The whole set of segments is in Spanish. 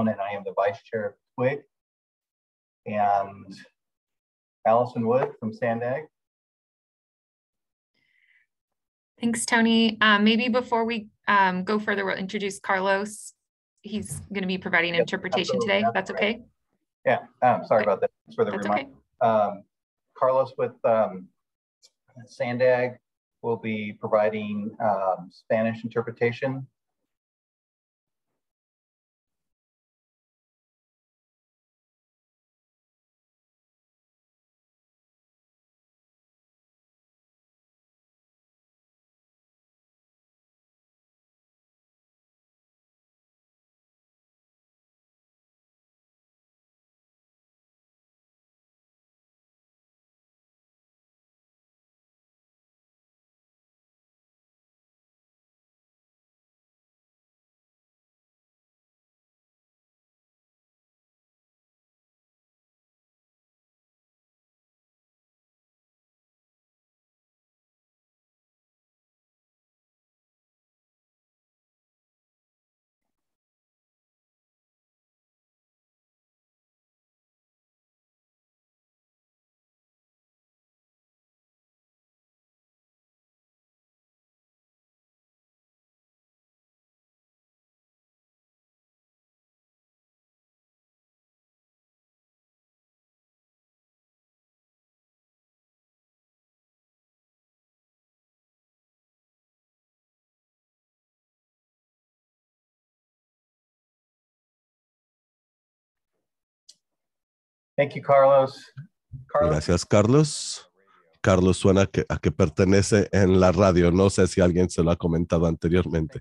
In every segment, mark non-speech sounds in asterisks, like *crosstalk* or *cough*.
and I am the vice chair of TWIG. And Allison Wood from Sandag. Thanks, Tony. Um, maybe before we um, go further, we'll introduce Carlos. He's going to be providing interpretation today. That's, That's okay. Right. Yeah, um, sorry okay. about that. Thanks for the That's reminder. Okay. Um, Carlos with um, Sandag will be providing um, Spanish interpretation Gracias, Carlos. Carlos suena a que pertenece en la radio. No sé si alguien se lo ha comentado anteriormente.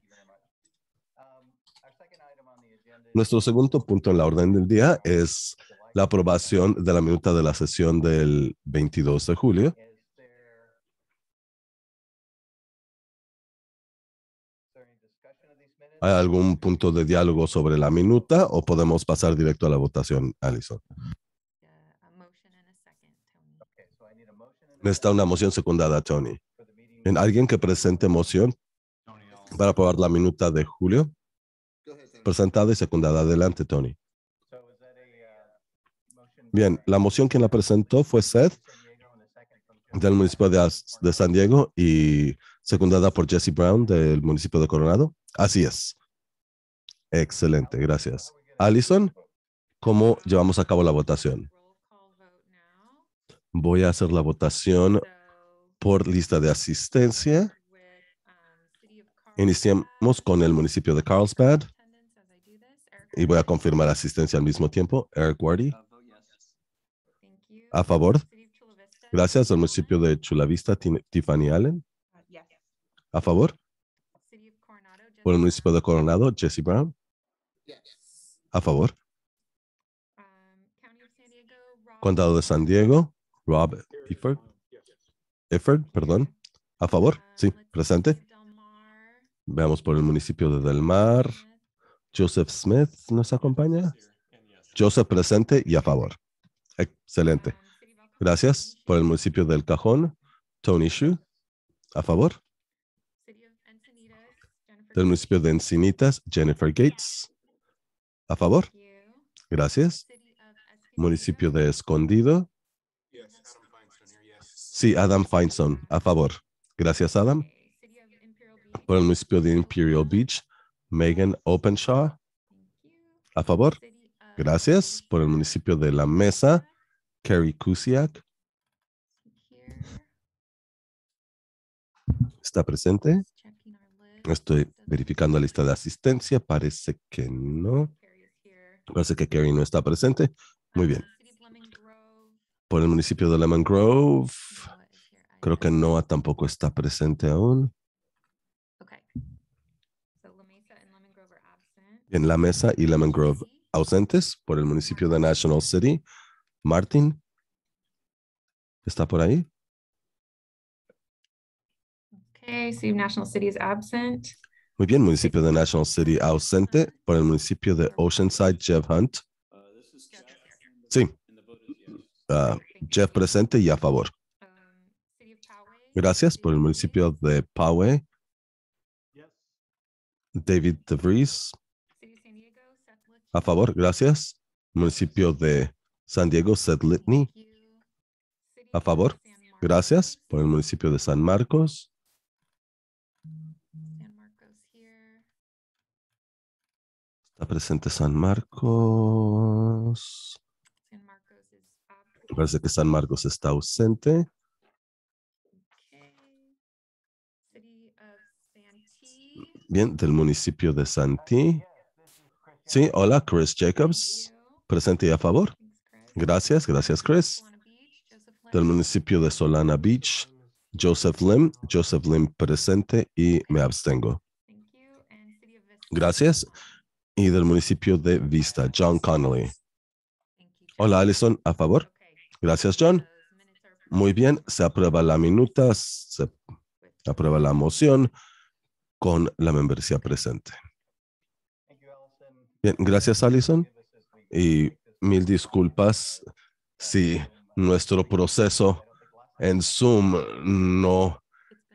Nuestro segundo punto en la orden del día es la aprobación de la minuta de la sesión del 22 de julio. ¿Hay algún punto de diálogo sobre la minuta o podemos pasar directo a la votación, Alison? Está una moción secundada, Tony. ¿En alguien que presente moción para aprobar la minuta de julio? Presentada y secundada. Adelante, Tony. Bien, la moción que la presentó fue Seth del municipio de, de, San Diego y secundada por Jesse Brown del municipio de Coronado. Así es. Excelente, gracias. Allison, ¿cómo llevamos a cabo la votación? Voy a hacer la votación por lista de asistencia. Iniciamos con el municipio de Carlsbad. Y voy a confirmar asistencia al mismo tiempo. Eric Wardy. A favor. Gracias. al municipio de Chula Vista, Tiffany Allen. A favor. Por el municipio de Coronado, Jesse Brown. A favor. Condado de San Diego, Rob Efford, perdón. a favor, sí, presente. Veamos por el municipio de Del Mar. Joseph Smith nos acompaña. Joseph presente y a favor. Excelente. Gracias por el municipio del Cajón. Tony Shu, a favor. Del municipio de Encinitas, Jennifer Gates. A favor. Gracias. Municipio de Escondido, Sí, Adam Feinson, a favor. Gracias, Adam. Por el municipio de Imperial Beach, Megan Openshaw, a favor. Gracias. Por el municipio de La Mesa, Kerry Kusiak. ¿Está presente? Estoy verificando la lista de asistencia. Parece que no. Parece que Kerry no está presente. Muy bien por el municipio de Lemon Grove. Oh, Creo que Noah tampoco está presente aún. En la mesa y Lemon Grove ausentes por el municipio de National City. Martin, ¿está por ahí? Okay, so National City is absent. Muy bien, municipio de National City ausente por el municipio de Oceanside, Jeff Hunt. Uh, sí, Jeff presente y a favor. Gracias por el municipio de Poway. David DeVries. A favor, gracias. Municipio de San Diego, Seth Litney. A favor, gracias. Por el municipio de San Marcos. Está presente San Marcos. Parece que San Marcos está ausente. Bien, del municipio de Santi. Sí, hola, Chris Jacobs. Presente y a favor. Gracias, gracias, Chris. Del municipio de Solana Beach, Joseph Lim. Joseph Lim presente y me abstengo. Gracias. Y del municipio de Vista, John Connolly. Hola, Alison, a favor. Gracias, John. Muy bien, se aprueba la minuta, se aprueba la moción con la membresía presente. Bien, gracias, Allison. Y mil disculpas si nuestro proceso en Zoom no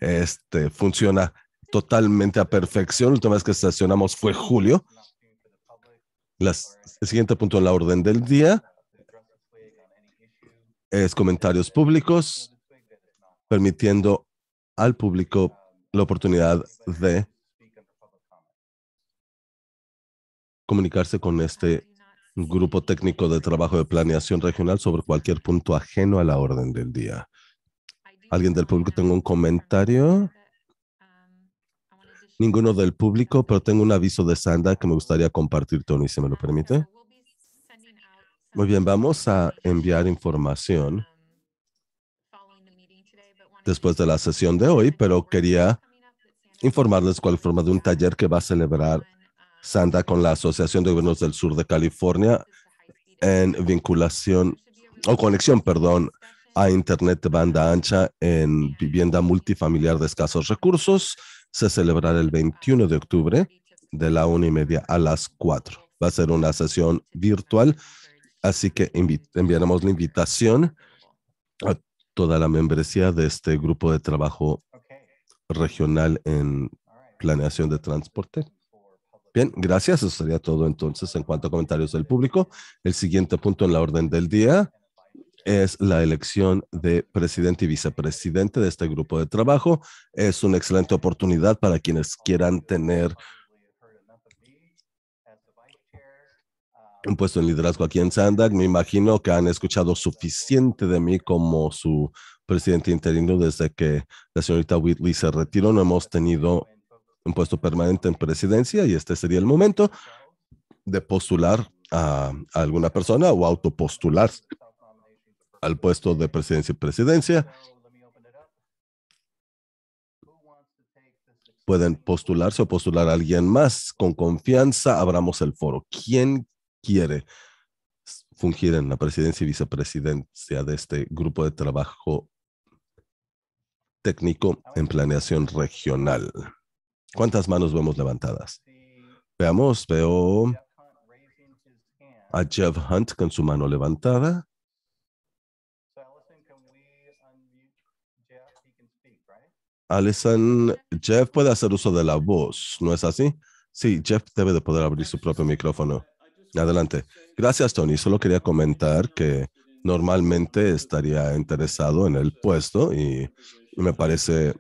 este, funciona totalmente a perfección. La última vez que estacionamos fue julio. el siguiente punto en la orden del día es comentarios públicos, permitiendo al público la oportunidad de comunicarse con este grupo técnico de trabajo de planeación regional sobre cualquier punto ajeno a la orden del día. ¿Alguien del público tengo un comentario? Ninguno del público, pero tengo un aviso de Sanda que me gustaría compartir, Tony, si me lo permite. Muy bien, vamos a enviar información después de la sesión de hoy, pero quería informarles cuál forma de un taller que va a celebrar Santa con la Asociación de Gobiernos del Sur de California en vinculación o conexión, perdón, a Internet de banda ancha en vivienda multifamiliar de escasos recursos. Se celebrará el 21 de octubre de la una y media a las 4. Va a ser una sesión virtual Así que enviaremos la invitación a toda la membresía de este grupo de trabajo regional en planeación de transporte. Bien, gracias. Eso sería todo entonces en cuanto a comentarios del público. El siguiente punto en la orden del día es la elección de presidente y vicepresidente de este grupo de trabajo. Es una excelente oportunidad para quienes quieran tener un puesto en liderazgo aquí en Sandag. Me imagino que han escuchado suficiente de mí como su presidente interino desde que la señorita Whitley se retiró. No hemos tenido un puesto permanente en presidencia y este sería el momento de postular a, a alguna persona o autopostular al puesto de presidencia y presidencia. Pueden postularse o postular a alguien más. Con confianza abramos el foro. ¿Quién quiere fungir en la presidencia y vicepresidencia de este grupo de trabajo técnico en planeación regional. ¿Cuántas manos vemos levantadas? Veamos, veo a Jeff Hunt con su mano levantada. Allison, Jeff puede hacer uso de la voz, ¿no es así? Sí, Jeff debe de poder abrir su propio micrófono. Adelante. Gracias, Tony. Solo quería comentar que normalmente estaría interesado en el puesto y me parece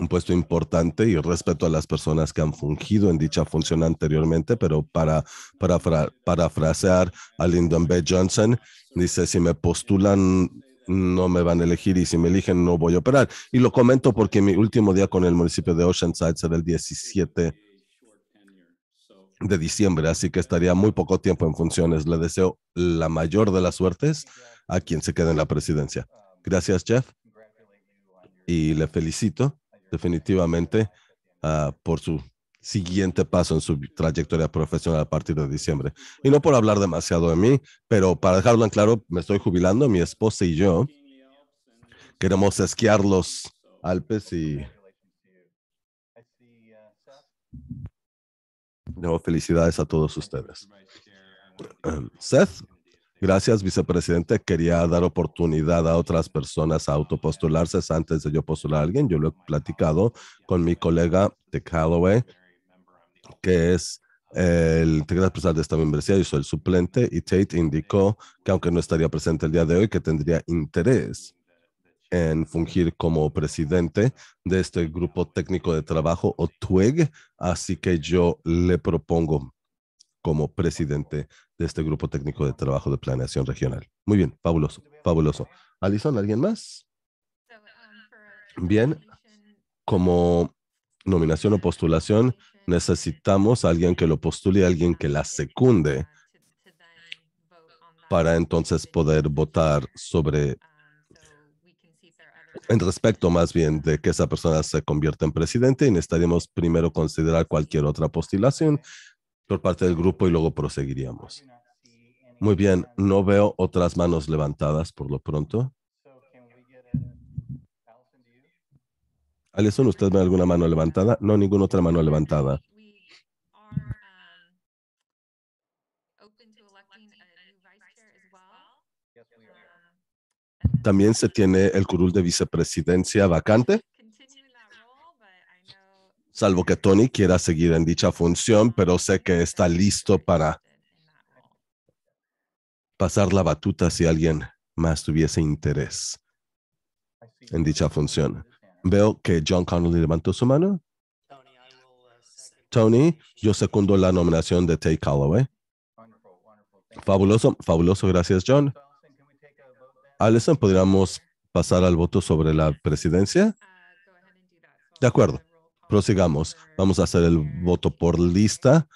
un puesto importante y respeto a las personas que han fungido en dicha función anteriormente, pero para, para parafrasear a Lyndon B. Johnson, dice, si me postulan no me van a elegir y si me eligen no voy a operar. Y lo comento porque mi último día con el municipio de Oceanside será el 17 de de diciembre, así que estaría muy poco tiempo en funciones. Le deseo la mayor de las suertes a quien se quede en la presidencia. Gracias, Jeff. Y le felicito definitivamente ah, por su siguiente paso en su trayectoria profesional a partir de diciembre. Y no por hablar demasiado de mí, pero para dejarlo en claro, me estoy jubilando, mi esposa y yo queremos esquiar los Alpes y No, felicidades a todos ustedes. Em, Seth, gracias, vicepresidente. Quería dar oportunidad a otras personas a autopostularse antes de yo postular a alguien. Yo lo he platicado con mi colega de Calloway, que es eh, el integrante personal de esta membresía, yo soy el suplente, y Tate indicó que aunque no estaría presente el día de hoy, que tendría interés en fungir como presidente de este grupo técnico de trabajo o TWEG. así que yo le propongo como presidente de este grupo técnico de trabajo de planeación regional. Muy bien, fabuloso, fabuloso. Alison, ¿alguien más? Bien, como nominación o postulación, necesitamos a alguien que lo postule, a alguien que la secunde para entonces poder votar sobre en respecto más bien de que esa persona se convierta en presidente y necesitaríamos primero considerar cualquier otra postulación por parte del grupo y luego proseguiríamos. Muy bien, no veo otras manos levantadas por lo pronto. Alison, ¿usted ve alguna mano levantada? No, ninguna otra mano levantada. También se tiene el curul de vicepresidencia vacante. Salvo que Tony quiera seguir en dicha función, pero sé que está listo para pasar la batuta si alguien más tuviese interés en dicha función. Veo que John Connolly levantó su mano. Tony, yo segundo la nominación de Tay Calloway. Fabuloso, fabuloso, gracias John. Alison, ¿podríamos pasar al voto sobre la presidencia? De acuerdo. Prosigamos. Vamos a hacer el voto por lista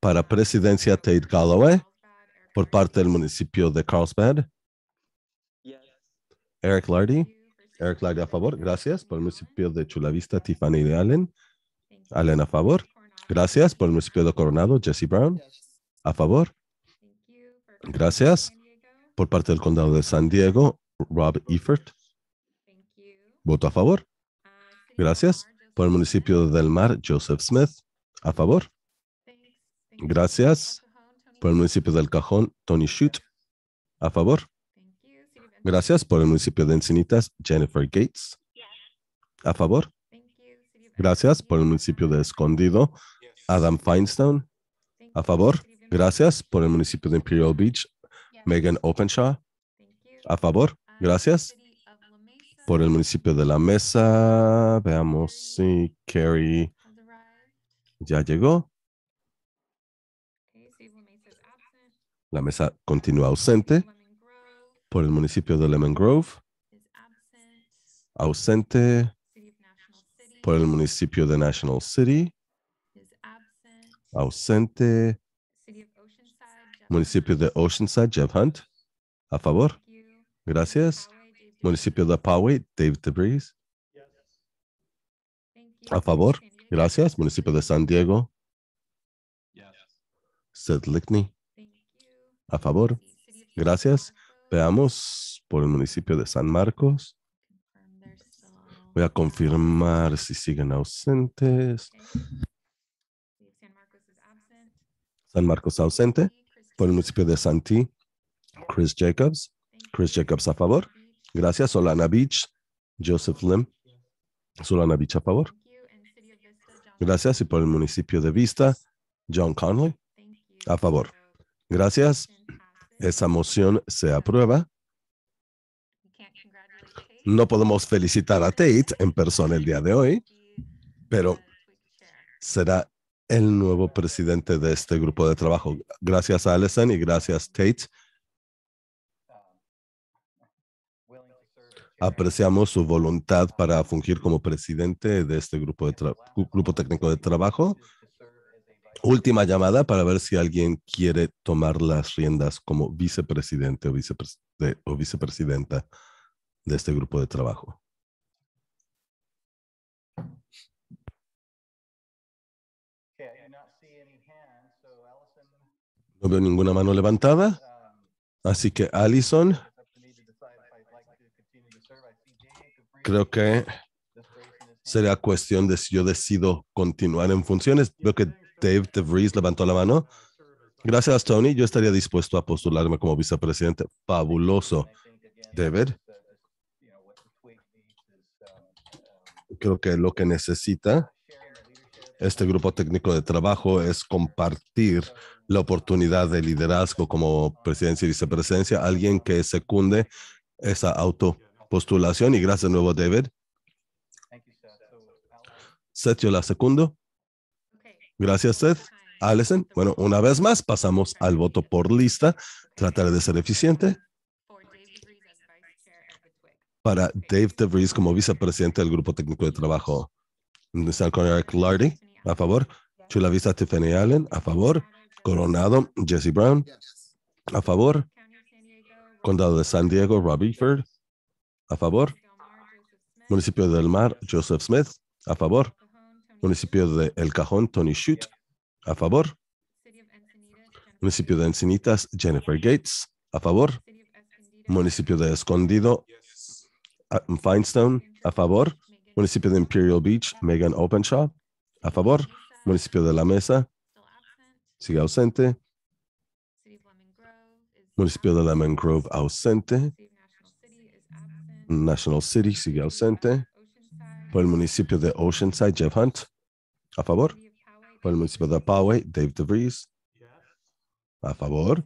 para presidencia Tate Galloway por parte del municipio de Carlsbad. Eric Lardy. Eric Lardy a favor. Gracias. Por el municipio de Chulavista, Tiffany de Allen. Allen a favor. Gracias. Por el municipio de Coronado, Jesse Brown. A favor. Gracias por parte del condado de San Diego, Rob Effert. Voto a favor. Gracias. Por el municipio del Mar, Joseph Smith. A favor. Gracias. Por el municipio del Cajón, Tony Shute. A favor. Gracias. Por el municipio de Encinitas, Jennifer Gates. A favor. Gracias. Por el municipio de Escondido, Adam Feinstein. A favor. Gracias. Por el municipio de Imperial Beach, Megan Openshaw. A favor. Gracias. Por el municipio de la mesa. Veamos si Carrie ya llegó. La mesa continúa ausente. Por el municipio de Lemon Grove. Ausente. Por el municipio de National City. Ausente Municipio de Oceanside, Jeff Hunt. A favor. Gracias. Municipio de Poway, David DeBreeze. A favor. Gracias. Municipio de San Diego. Seth Lickney. A favor. Gracias. Veamos por el municipio de San Marcos. Voy a confirmar si siguen ausentes. San Marcos ausente por el municipio de santi Chris Jacobs. Chris Jacobs a favor. Gracias. Solana Beach, Joseph Lim. Solana Beach a favor. Gracias. Y por el municipio de Vista, John Conley. A favor. Gracias. Esa moción se aprueba. No podemos felicitar a Tate en persona el día de hoy, pero será el nuevo presidente de este grupo de trabajo. Gracias, Alison, y gracias, Tate. Apreciamos su voluntad para fungir como presidente de este grupo, de grupo técnico de trabajo. Última llamada para ver si alguien quiere tomar las riendas como vicepresidente o vicepresidenta de este grupo de trabajo. No veo ninguna mano levantada. Así que Alison, creo que será cuestión de si yo decido continuar en funciones. Veo que Dave DeVries levantó la mano. Gracias, Tony. Yo estaría dispuesto a postularme como vicepresidente. Fabuloso. David. Creo que lo que necesita este grupo técnico de trabajo es compartir la oportunidad de liderazgo como presidencia y vicepresidencia, alguien que secunde esa autopostulación. Y gracias de nuevo, David. Seth, yo la secundo. Gracias, Seth. Alison. Bueno, una vez más, pasamos al voto por lista. Trataré de ser eficiente. Para Dave DeVries como vicepresidente del Grupo Técnico de Trabajo. con Eric Lardy a favor. Chula Vista Tiffany Allen, a favor. Coronado Jesse Brown, a favor. Condado de San Diego Robbie Ford, a favor. Municipio del Mar Joseph Smith, a favor. Municipio de El Cajón Tony Shute, a favor. Municipio de Encinitas Jennifer Gates, a favor. Municipio de Escondido uh, Finestone, a favor. Municipio de Imperial Beach Megan Openshaw, a favor, municipio de la mesa, sigue ausente. Municipio de Lemon Grove ausente. National City sigue ausente. Por el municipio de Oceanside, Jeff Hunt. A favor. Por el municipio de Poway, Dave DeVries. A favor.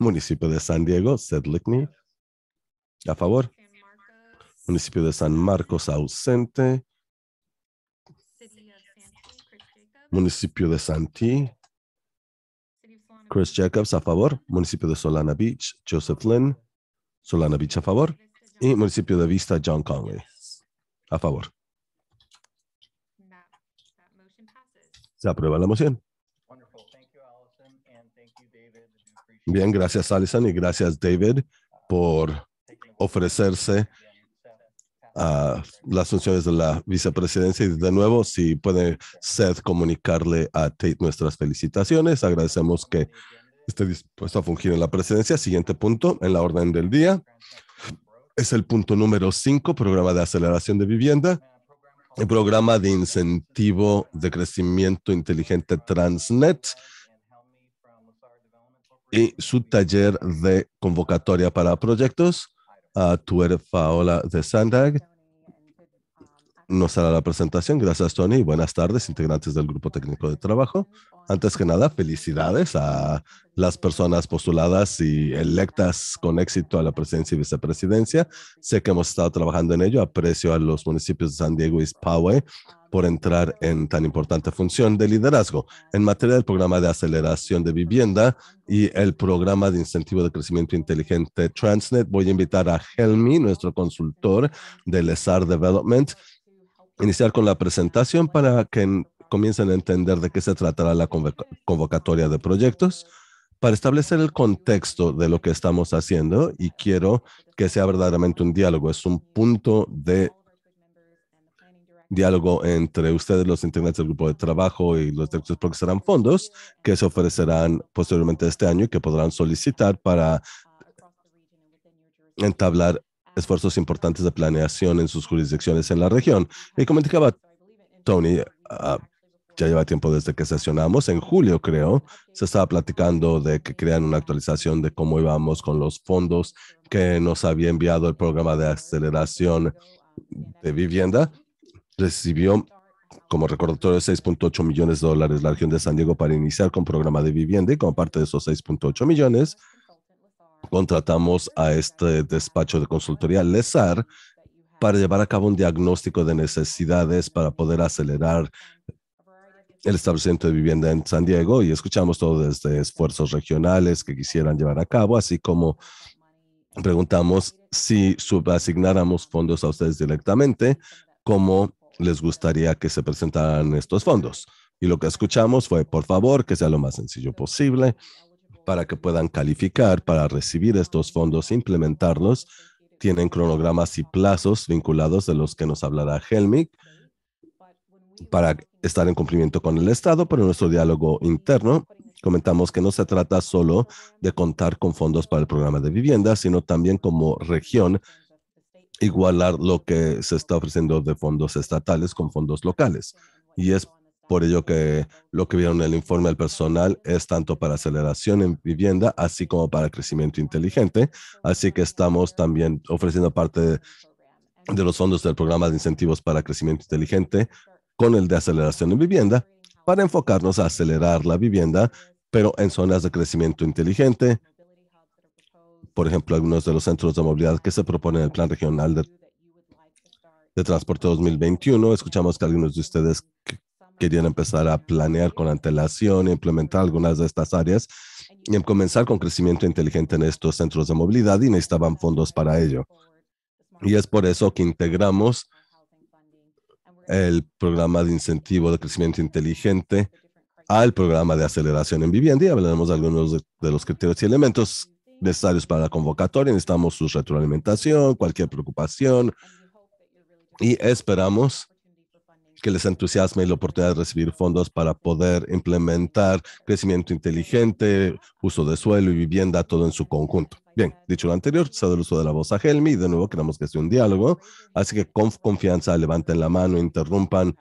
Municipio de San Diego, Seth Lickney. A favor. Municipio de San Marcos ausente. Municipio de Santi Chris Jacobs a favor. Municipio de Solana Beach, Joseph Lynn. Solana Beach a favor. Y municipio de Vista, John Conway. A favor. Se aprueba la moción. Bien, gracias Alison y gracias David por ofrecerse a las funciones de la vicepresidencia. Y de nuevo, si puede Seth comunicarle a Tate nuestras felicitaciones, agradecemos que esté dispuesto a fungir en la presidencia. Siguiente punto en la orden del día. Es el punto número cinco programa de aceleración de vivienda. El programa de incentivo de crecimiento inteligente Transnet y su taller de convocatoria para proyectos a Tuer Faola de Sandag. Nos hará la presentación. Gracias, Tony. Buenas tardes, integrantes del Grupo Técnico de Trabajo. Antes que nada, felicidades a las personas postuladas y electas con éxito a la presidencia y vicepresidencia. Sé que hemos estado trabajando en ello. Aprecio a los municipios de San Diego y Poway por entrar en tan importante función de liderazgo en materia del programa de aceleración de vivienda y el programa de incentivo de crecimiento inteligente Transnet. Voy a invitar a Helmi, nuestro consultor del SAR Development, iniciar con la presentación para que comiencen a entender de qué se tratará la convocatoria de proyectos para establecer el contexto de lo que estamos haciendo y quiero que sea verdaderamente un diálogo. Es un punto de diálogo entre ustedes, los integrantes del grupo de trabajo y los directores porque serán fondos que se ofrecerán posteriormente este año y que podrán solicitar para entablar esfuerzos importantes de planeación en sus jurisdicciones en la región. Y como indicaba Tony, ah, ya lleva tiempo desde que sesionamos, en julio creo, se estaba platicando de que crean una actualización de cómo íbamos con los fondos que nos había enviado el programa de aceleración de vivienda recibió como recordatorio 6.8 millones de dólares la región de San Diego para iniciar con programa de vivienda y como parte de esos 6.8 millones contratamos a este despacho de consultoría Lesar para llevar a cabo un diagnóstico de necesidades para poder acelerar el establecimiento de vivienda en San Diego y escuchamos todo desde esfuerzos regionales que quisieran llevar a cabo, así como preguntamos si subasignáramos fondos a ustedes directamente, como les gustaría que se presentaran estos fondos. Y lo que escuchamos fue, por favor, que sea lo más sencillo posible para que puedan calificar para recibir estos fondos, implementarlos. Tienen cronogramas y plazos vinculados de los que nos hablará Helmick para estar en cumplimiento con el Estado, pero en nuestro diálogo interno comentamos que no se trata solo de contar con fondos para el programa de vivienda, sino también como región igualar lo que se está ofreciendo de fondos estatales con fondos locales. Y es por ello que lo que vieron en el informe del personal es tanto para aceleración en vivienda, así como para crecimiento inteligente. Así que estamos también ofreciendo parte de, de los fondos del programa de incentivos para crecimiento inteligente con el de aceleración en vivienda para enfocarnos a acelerar la vivienda, pero en zonas de crecimiento inteligente, por ejemplo, algunos de los centros de movilidad que se proponen en el Plan Regional de, Transporte 2021. Escuchamos que algunos de ustedes querían empezar a planear con antelación e implementar algunas de estas áreas y comenzar con crecimiento inteligente en estos centros de movilidad y necesitaban fondos para ello. Y es por eso que integramos el programa de incentivo de crecimiento inteligente al programa de aceleración en vivienda y hablaremos de algunos de los criterios y elementos necesarios para la convocatoria. Necesitamos su retroalimentación, cualquier preocupación y esperamos que les entusiasme la oportunidad de recibir fondos para poder implementar crecimiento inteligente, uso de suelo y vivienda, todo en su conjunto. Bien, dicho lo anterior, cedo el uso de la voz a Helmi y de nuevo queremos que sea un diálogo, así que con confianza levanten la mano, interrumpan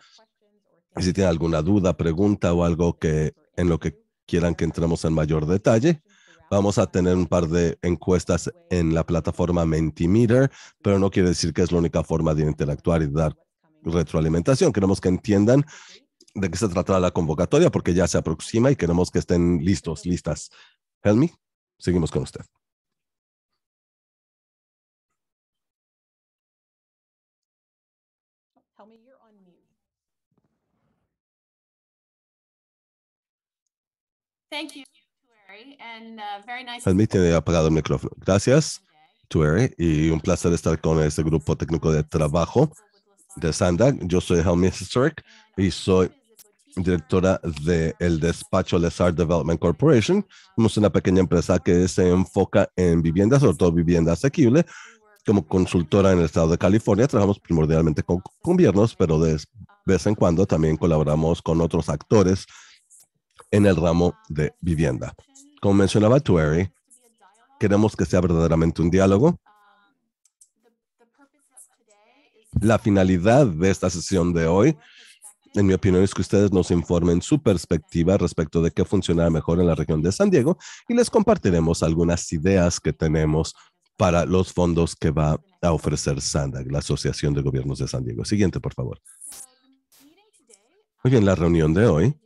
si tienen alguna duda, pregunta o algo que en lo que quieran que entremos en mayor detalle. Vamos a tener un par de encuestas en la plataforma Mentimeter, pero no quiere decir que es la única forma de interactuar y dar retroalimentación. Queremos que entiendan de qué se trata la convocatoria porque ya se aproxima y queremos que estén listos, listas. me. seguimos con usted. Thank you de uh, apagado el micrófono. Gracias, Tuere, y un placer estar con este grupo técnico de trabajo de Sandag. Yo soy Helmi Sisterk y soy directora del El despacho Lesar Development Corporation. Somos una pequeña empresa que se enfoca en viviendas, sobre todo vivienda asequible. Como consultora en el estado de California, trabajamos primordialmente con gobiernos, pero de vez en cuando también colaboramos con otros actores en el ramo de vivienda como mencionaba Tuary, queremos que sea verdaderamente un diálogo. La finalidad de esta sesión de hoy, en mi opinión, es que ustedes nos informen su perspectiva respecto de qué funcionará mejor en la región de San Diego y les compartiremos algunas ideas que tenemos para los fondos que va a ofrecer SANDAG, la Asociación de Gobiernos de San Diego. Siguiente, por favor. Muy bien, la reunión de hoy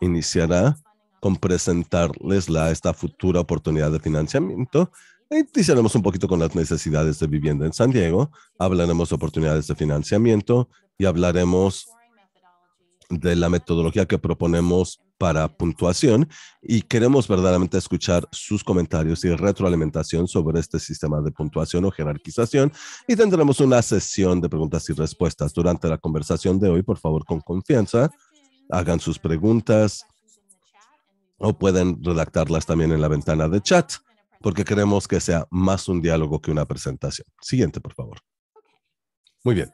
iniciará con presentarles la, esta futura oportunidad de financiamiento. Iniciaremos un poquito con las necesidades de vivienda en San Diego, hablaremos de oportunidades de financiamiento y hablaremos de la metodología que proponemos para puntuación y queremos verdaderamente escuchar sus comentarios y retroalimentación sobre este sistema de puntuación o jerarquización y tendremos una sesión de preguntas y respuestas durante la conversación de hoy. Por favor, con confianza, hagan sus preguntas, o pueden redactarlas también en la ventana de chat, porque queremos que sea más un diálogo que una presentación. Siguiente, por favor. Muy bien.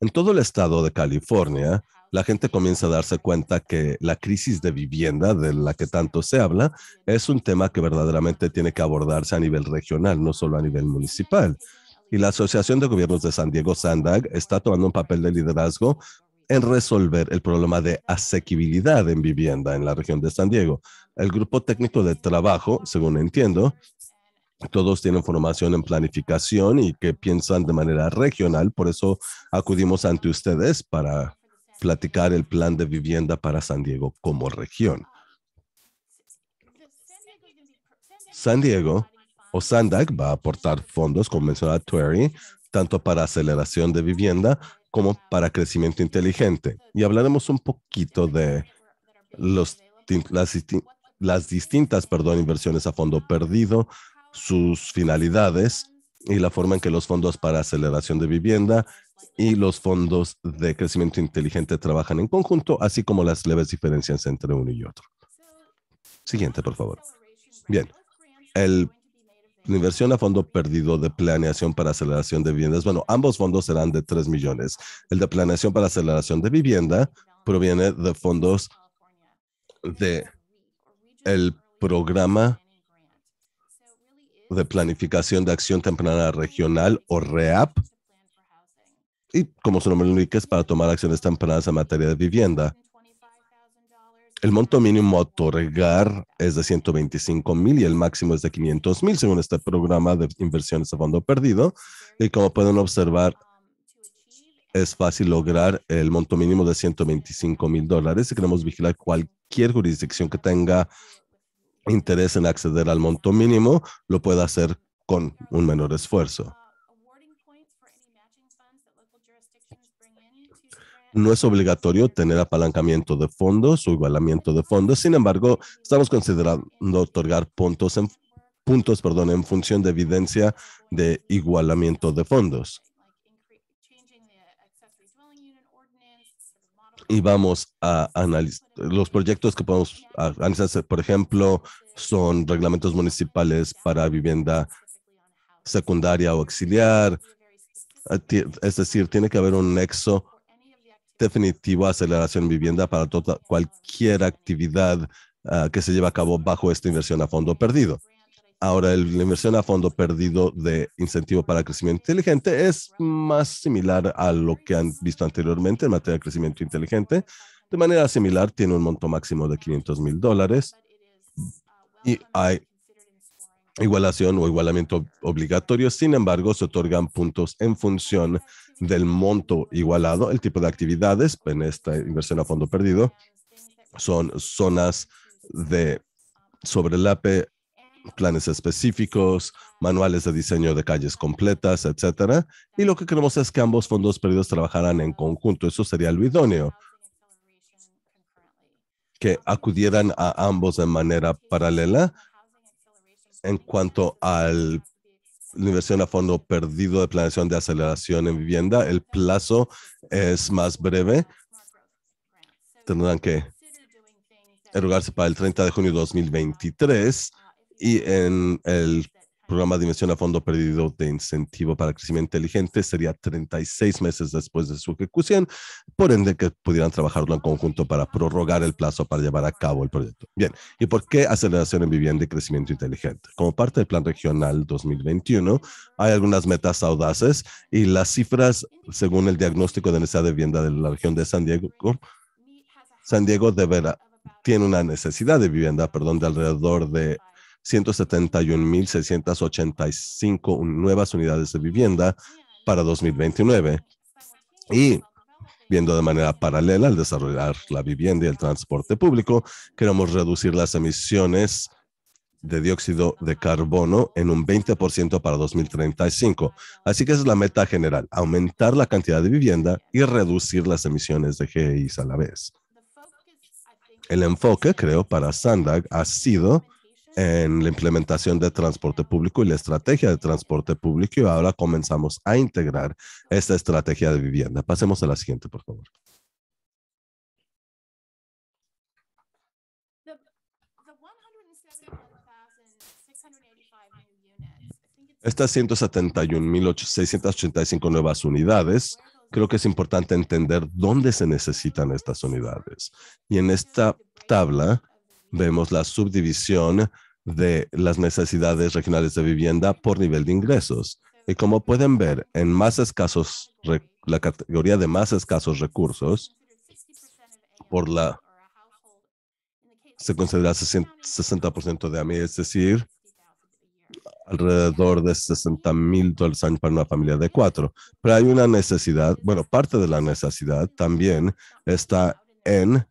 En todo el estado de California, la gente comienza a darse cuenta que la crisis de vivienda de la que tanto se habla es un tema que verdaderamente tiene que abordarse a nivel regional, no solo a nivel municipal. Y la Asociación de Gobiernos de San Diego, SANDAG, está tomando un papel de liderazgo en resolver el problema de asequibilidad en vivienda en la región de San Diego. El grupo técnico de trabajo, según entiendo, todos tienen formación en planificación y que piensan de manera regional, por eso acudimos ante ustedes para platicar el plan de vivienda para San Diego como región. San Diego o SANDAC va a aportar fondos, como mencionaba Terry, tanto para aceleración de vivienda como para crecimiento inteligente. Y hablaremos un poquito de las, distintas perdón, inversiones a fondo perdido, sus finalidades y la forma en que los fondos para aceleración de vivienda y los fondos de crecimiento inteligente trabajan en conjunto, así como las leves diferencias entre uno y otro. Siguiente, por favor. Bien, el inversión a fondo perdido de planeación para aceleración de viviendas. Bueno, ambos fondos serán de 3 millones. El de planeación para aceleración de vivienda proviene de fondos de el programa de planificación de acción temprana regional o REAP y como su nombre lo indica es para tomar acciones tempranas en materia de vivienda. El monto mínimo a otorgar es de 125 mil y el máximo es de 500 mil según este programa de inversiones a fondo perdido. Y como pueden observar, es fácil lograr el monto mínimo de 125 mil dólares y queremos vigilar cualquier jurisdicción que tenga interés en acceder al monto mínimo, lo puede hacer con un menor esfuerzo. No es obligatorio tener apalancamiento de fondos o igualamiento de fondos. Sin embargo, estamos considerando otorgar puntos en, puntos, perdón, en función de evidencia de igualamiento de fondos. y vamos a analizar los proyectos que podemos analizar, por ejemplo, son reglamentos municipales para vivienda secundaria o auxiliar. Ah, es decir, tiene que haber un nexo definitiva aceleración vivienda para toda, cualquier actividad ah, que se lleve a cabo bajo esta inversión a fondo perdido. Ahora, el, la inversión a fondo perdido de incentivo para crecimiento inteligente es más similar a lo que han visto anteriormente en materia de crecimiento inteligente. De manera similar, tiene un monto máximo de 500 mil dólares y hay igualación o igualamiento obligatorio. Sin embargo, se otorgan puntos en función del monto igualado, el tipo de actividades en esta inversión a fondo perdido son zonas de sobrelape, planes específicos, manuales de diseño de calles completas, etcétera. Y lo que queremos es que ambos fondos perdidos trabajaran en conjunto. Eso sería lo idóneo que acudieran a ambos de manera paralela. En cuanto al inversión a fondo perdido de planeación de aceleración en vivienda, el plazo es más breve. Tendrán que erogarse para el 30 de junio de 2023 y en el programa de Dimensión a Fondo Perdido de Incentivo para Crecimiento Inteligente sería 36 meses después de su ejecución, por ende que pudieran trabajarlo en conjunto para prorrogar el plazo para llevar a cabo el proyecto. Bien, ¿y por qué aceleración en vivienda y crecimiento inteligente? Como parte del Plan Regional 2021, hay algunas metas audaces y las cifras, según el diagnóstico de necesidad de vivienda de la región de San Diego, San Diego tiene una necesidad de vivienda, perdón, de alrededor de 171.685 nuevas unidades de vivienda para 2029. Y viendo de manera paralela al desarrollar la vivienda y el transporte público, queremos reducir las emisiones de dióxido de carbono en un 20% para 2035. Así que esa es la meta general, aumentar la cantidad de vivienda y reducir las emisiones de GIs a la vez. El enfoque, creo, para Sandag ha sido en la implementación de transporte público y la estrategia de transporte público y ahora comenzamos a integrar esta estrategia de vivienda. Pasemos a la siguiente, por favor. Estas 171.685 nuevas unidades, creo que es importante entender dónde se necesitan estas unidades. Y en esta tabla vemos la subdivisión de las necesidades regionales de vivienda por nivel de ingresos. Y como pueden ver, en más escasos, la categoría de más escasos recursos, por la, se considera 60% de AMI, es decir, alrededor de 60 mil dólares al año para una familia de cuatro. Pero hay una necesidad, bueno, parte de la necesidad también está en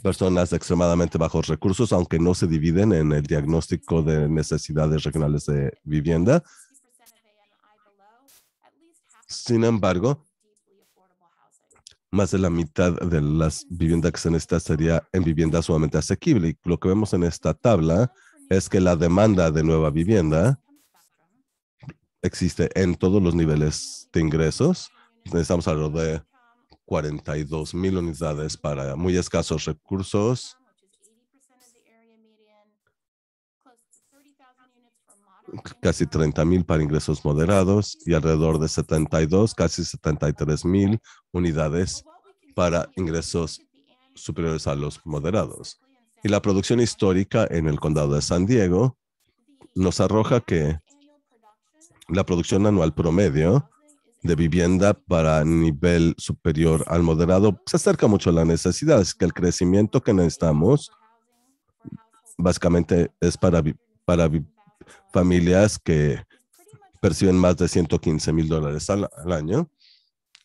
personas de extremadamente bajos recursos, aunque no se dividen en el diagnóstico de necesidades regionales de vivienda. Sin embargo, más de la mitad de las viviendas que se necesitan sería en vivienda sumamente asequible. Y lo que vemos en esta tabla es que la demanda de nueva vivienda existe en todos los niveles de ingresos. Necesitamos alrededor de 42 mil unidades para muy escasos recursos. casi 30.000 para ingresos moderados y alrededor de 72, casi 73.000 unidades para ingresos superiores a los moderados. Y la producción histórica en el condado de San Diego nos arroja que la producción anual promedio de vivienda para nivel superior al moderado se acerca mucho a la necesidad. Es que el crecimiento que necesitamos básicamente es para, para familias que perciben más de 115 mil dólares al, al año.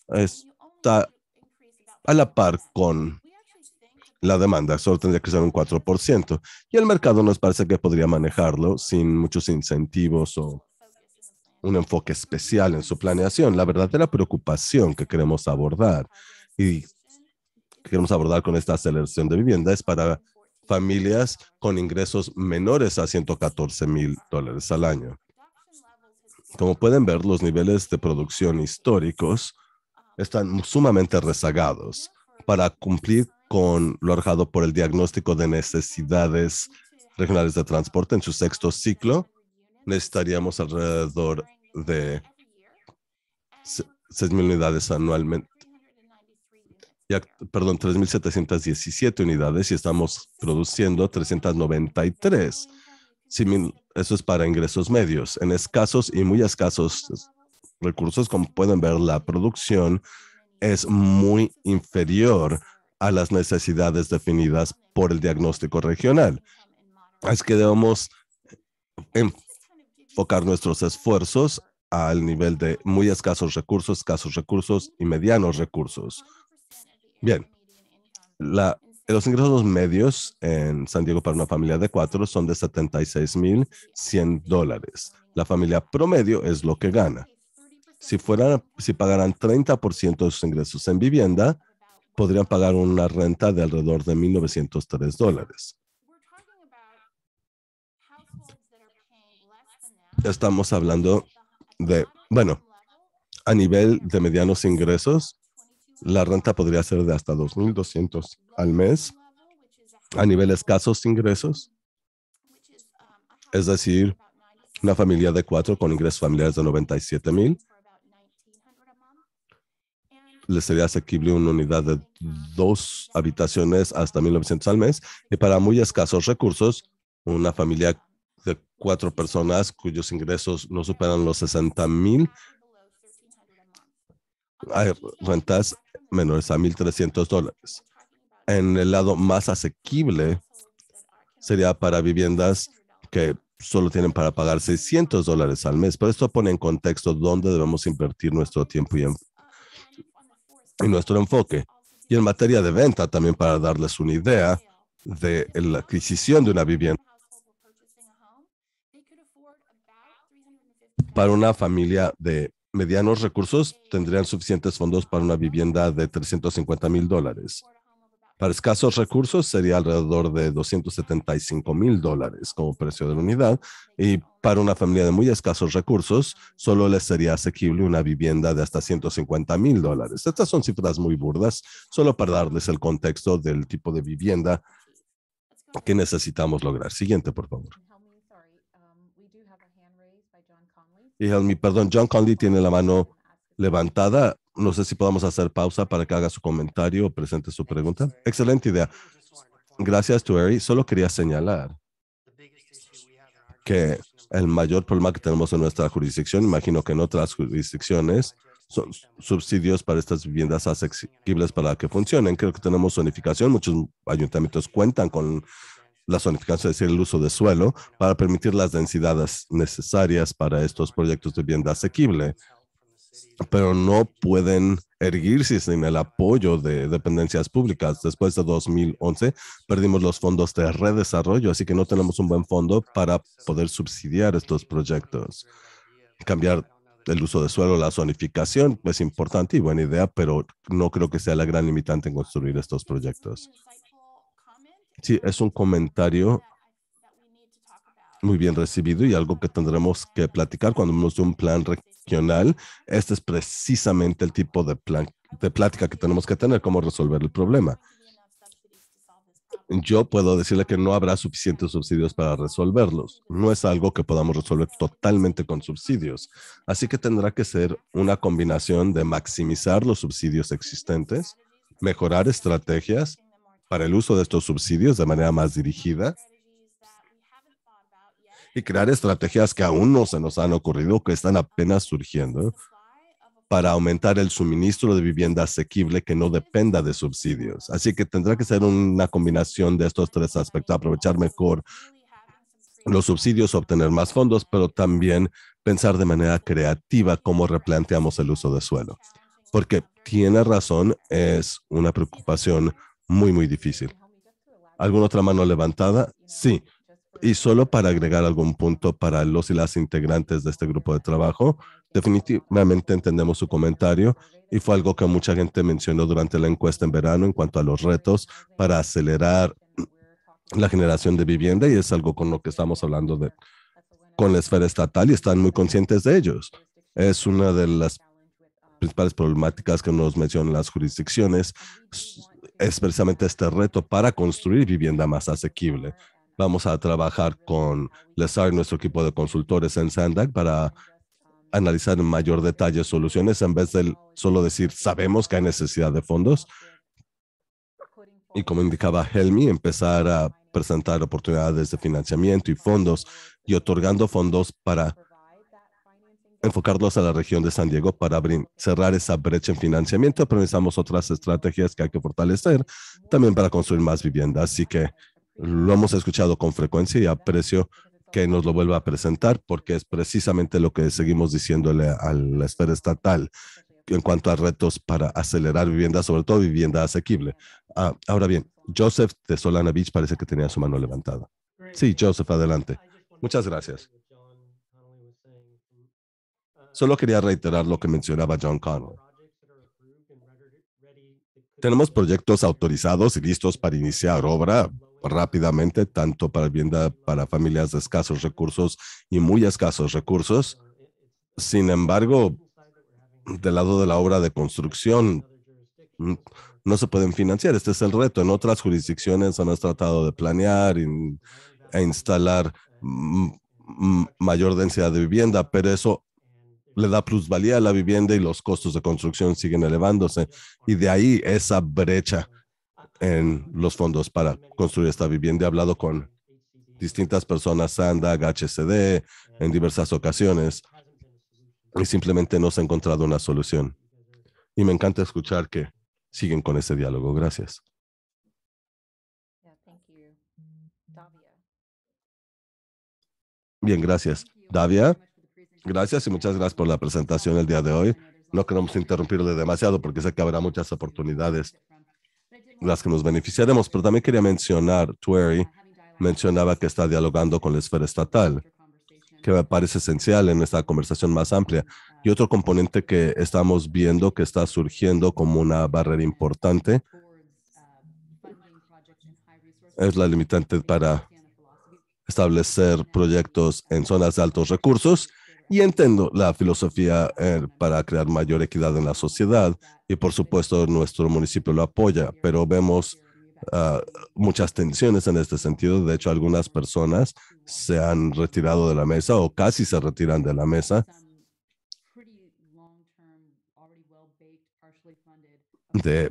Está a la par con la demanda. Solo tendría que ser un 4%. Y el mercado nos parece que podría manejarlo sin muchos incentivos o un enfoque especial en su planeación, la verdadera preocupación que queremos abordar y que queremos abordar con esta aceleración de vivienda es para familias con ingresos menores a 114 mil dólares al año. Como pueden ver, los niveles de producción históricos están sumamente rezagados para cumplir con lo arrojado por el diagnóstico de necesidades regionales de transporte en su sexto ciclo. Necesitaríamos alrededor de mil unidades anualmente. Ya, perdón, 3.717 unidades y estamos produciendo 393. Eso es para ingresos medios. En escasos y muy escasos recursos, como pueden ver, la producción es muy inferior a las necesidades definidas por el diagnóstico regional. Es que debemos em, enfocar nuestros esfuerzos al nivel de muy escasos recursos, escasos recursos y medianos recursos. Bien, los ingresos medios en San Diego para una familia de cuatro son de 76.100 dólares. La familia promedio es lo que gana. Si, fueran, si pagaran 30% de sus ingresos en vivienda, podrían pagar una renta de alrededor de 1.903 dólares. estamos hablando de, bueno, a nivel de medianos ingresos, la renta podría ser de hasta 2.200 al mes. A nivel escasos ingresos, es decir, una familia de cuatro con ingresos familiares de 97,000, le sería asequible una unidad de dos habitaciones hasta 1.900 al mes. Y para muy escasos recursos, una familia de cuatro personas cuyos ingresos no superan los 60 mil. Hay rentas menores a 1.300 dólares. En el lado más asequible sería para viviendas que solo tienen para pagar 600 dólares al mes. Pero esto pone en contexto dónde debemos invertir nuestro tiempo y, y nuestro enfoque. Y en materia de venta, también para darles una idea de la adquisición de una vivienda para una familia de medianos recursos tendrían suficientes fondos para una vivienda de 350 mil dólares. Para escasos recursos sería alrededor de 275 mil dólares como precio de la unidad y para una familia de muy escasos recursos solo les sería asequible una vivienda de hasta 150 mil dólares. Estas son cifras muy burdas, solo para darles el contexto del tipo de vivienda que necesitamos lograr. Siguiente, por favor. Y Helmi, perdón, John Conley tiene la mano levantada. No sé si podamos hacer pausa para que haga su comentario o presente su pregunta. Excelente idea. Gracias, Tuery. Solo quería señalar que el mayor problema que tenemos en nuestra jurisdicción, imagino que en otras jurisdicciones, son subsidios para estas viviendas asequibles para que funcionen. Creo que tenemos zonificación. Muchos ayuntamientos cuentan con la zonificación, es decir, el uso de suelo, para permitir las densidades necesarias para estos proyectos de vivienda asequible, pero no pueden erguirse sin el apoyo de dependencias públicas. Después de 2011 perdimos los fondos de redesarrollo, así que no tenemos un buen fondo para poder subsidiar estos proyectos. Cambiar el uso de suelo, la zonificación es importante y buena idea, pero no creo que sea la gran limitante en construir estos proyectos. Sí, es un comentario muy bien recibido y algo que tendremos que platicar cuando nos de un plan regional. Este es precisamente el tipo de, plan, de plática que tenemos que tener, cómo resolver el problema. Yo puedo decirle que no habrá suficientes subsidios para resolverlos. No es algo que podamos resolver totalmente con subsidios. Así que tendrá que ser una combinación de maximizar los subsidios existentes, mejorar estrategias para el uso de estos subsidios de manera más dirigida y crear estrategias que aún no se nos han ocurrido, que están apenas surgiendo, para aumentar el suministro de vivienda asequible que no dependa de subsidios. Así que tendrá que ser una combinación de estos tres aspectos, aprovechar mejor los subsidios, obtener más fondos, pero también pensar de manera creativa cómo replanteamos el uso de suelo. Porque tiene razón, es una preocupación muy, muy difícil. ¿Alguna otra mano levantada? Sí. Y solo para agregar algún punto para los y las integrantes de este grupo de trabajo, definitivamente entendemos su comentario y fue algo que mucha gente mencionó durante la encuesta en verano en cuanto a los retos para acelerar la generación de vivienda y es algo con lo que estamos hablando de, con la esfera estatal y están muy conscientes de ellos. Es una de las principales problemáticas que nos mencionan las jurisdicciones es precisamente este reto para construir vivienda más asequible. Vamos a trabajar con Lesar, nuestro equipo de consultores en Sandag, para analizar en mayor detalle soluciones en vez de solo decir sabemos que hay necesidad de fondos. Y como indicaba Helmi, empezar a presentar oportunidades de financiamiento y fondos y otorgando fondos para enfocarlos a la región de San Diego para cerrar esa brecha en financiamiento, pero otras estrategias que hay que fortalecer también para construir más viviendas. Así que lo hemos escuchado con frecuencia y aprecio que nos lo vuelva a presentar porque es precisamente lo que seguimos diciéndole a la esfera estatal en cuanto a retos para acelerar vivienda, sobre todo vivienda asequible. Ah, ahora bien, Joseph de Solana Beach parece que tenía su mano levantada. Sí, Joseph, adelante. Muchas gracias. Solo quería reiterar lo que mencionaba John Connell. Tenemos proyectos autorizados y listos para iniciar obra rápidamente, tanto para vivienda para familias de escasos recursos y muy escasos recursos. Sin embargo, del lado de la obra de construcción, mm, no se pueden financiar. Este es el reto. En otras jurisdicciones hemos tratado de planear e instalar mm, mm, mayor densidad de vivienda, pero eso le da plusvalía a la vivienda y los costos de construcción siguen elevándose. Y de ahí esa brecha en los fondos para construir esta vivienda. He hablado con distintas personas, Sandag, HCD, en diversas ocasiones, y simplemente no se ha encontrado una solución. Y me encanta escuchar que siguen con ese diálogo. Gracias. Bien, gracias. Davia. Gracias y muchas gracias por la presentación el día de hoy. No queremos interrumpirle demasiado porque sé que habrá muchas oportunidades las que nos beneficiaremos, pero también quería mencionar, Twerry mencionaba que está dialogando con la esfera estatal, que me parece esencial en esta conversación más amplia. Y otro componente que estamos viendo que está surgiendo como una barrera importante es la limitante para establecer proyectos en zonas de altos recursos y entiendo la filosofía eh, para crear mayor equidad en la sociedad y por supuesto nuestro municipio lo apoya, pero vemos ah, muchas tensiones en este sentido. De hecho, algunas personas se han retirado de la mesa o casi se retiran de la mesa. de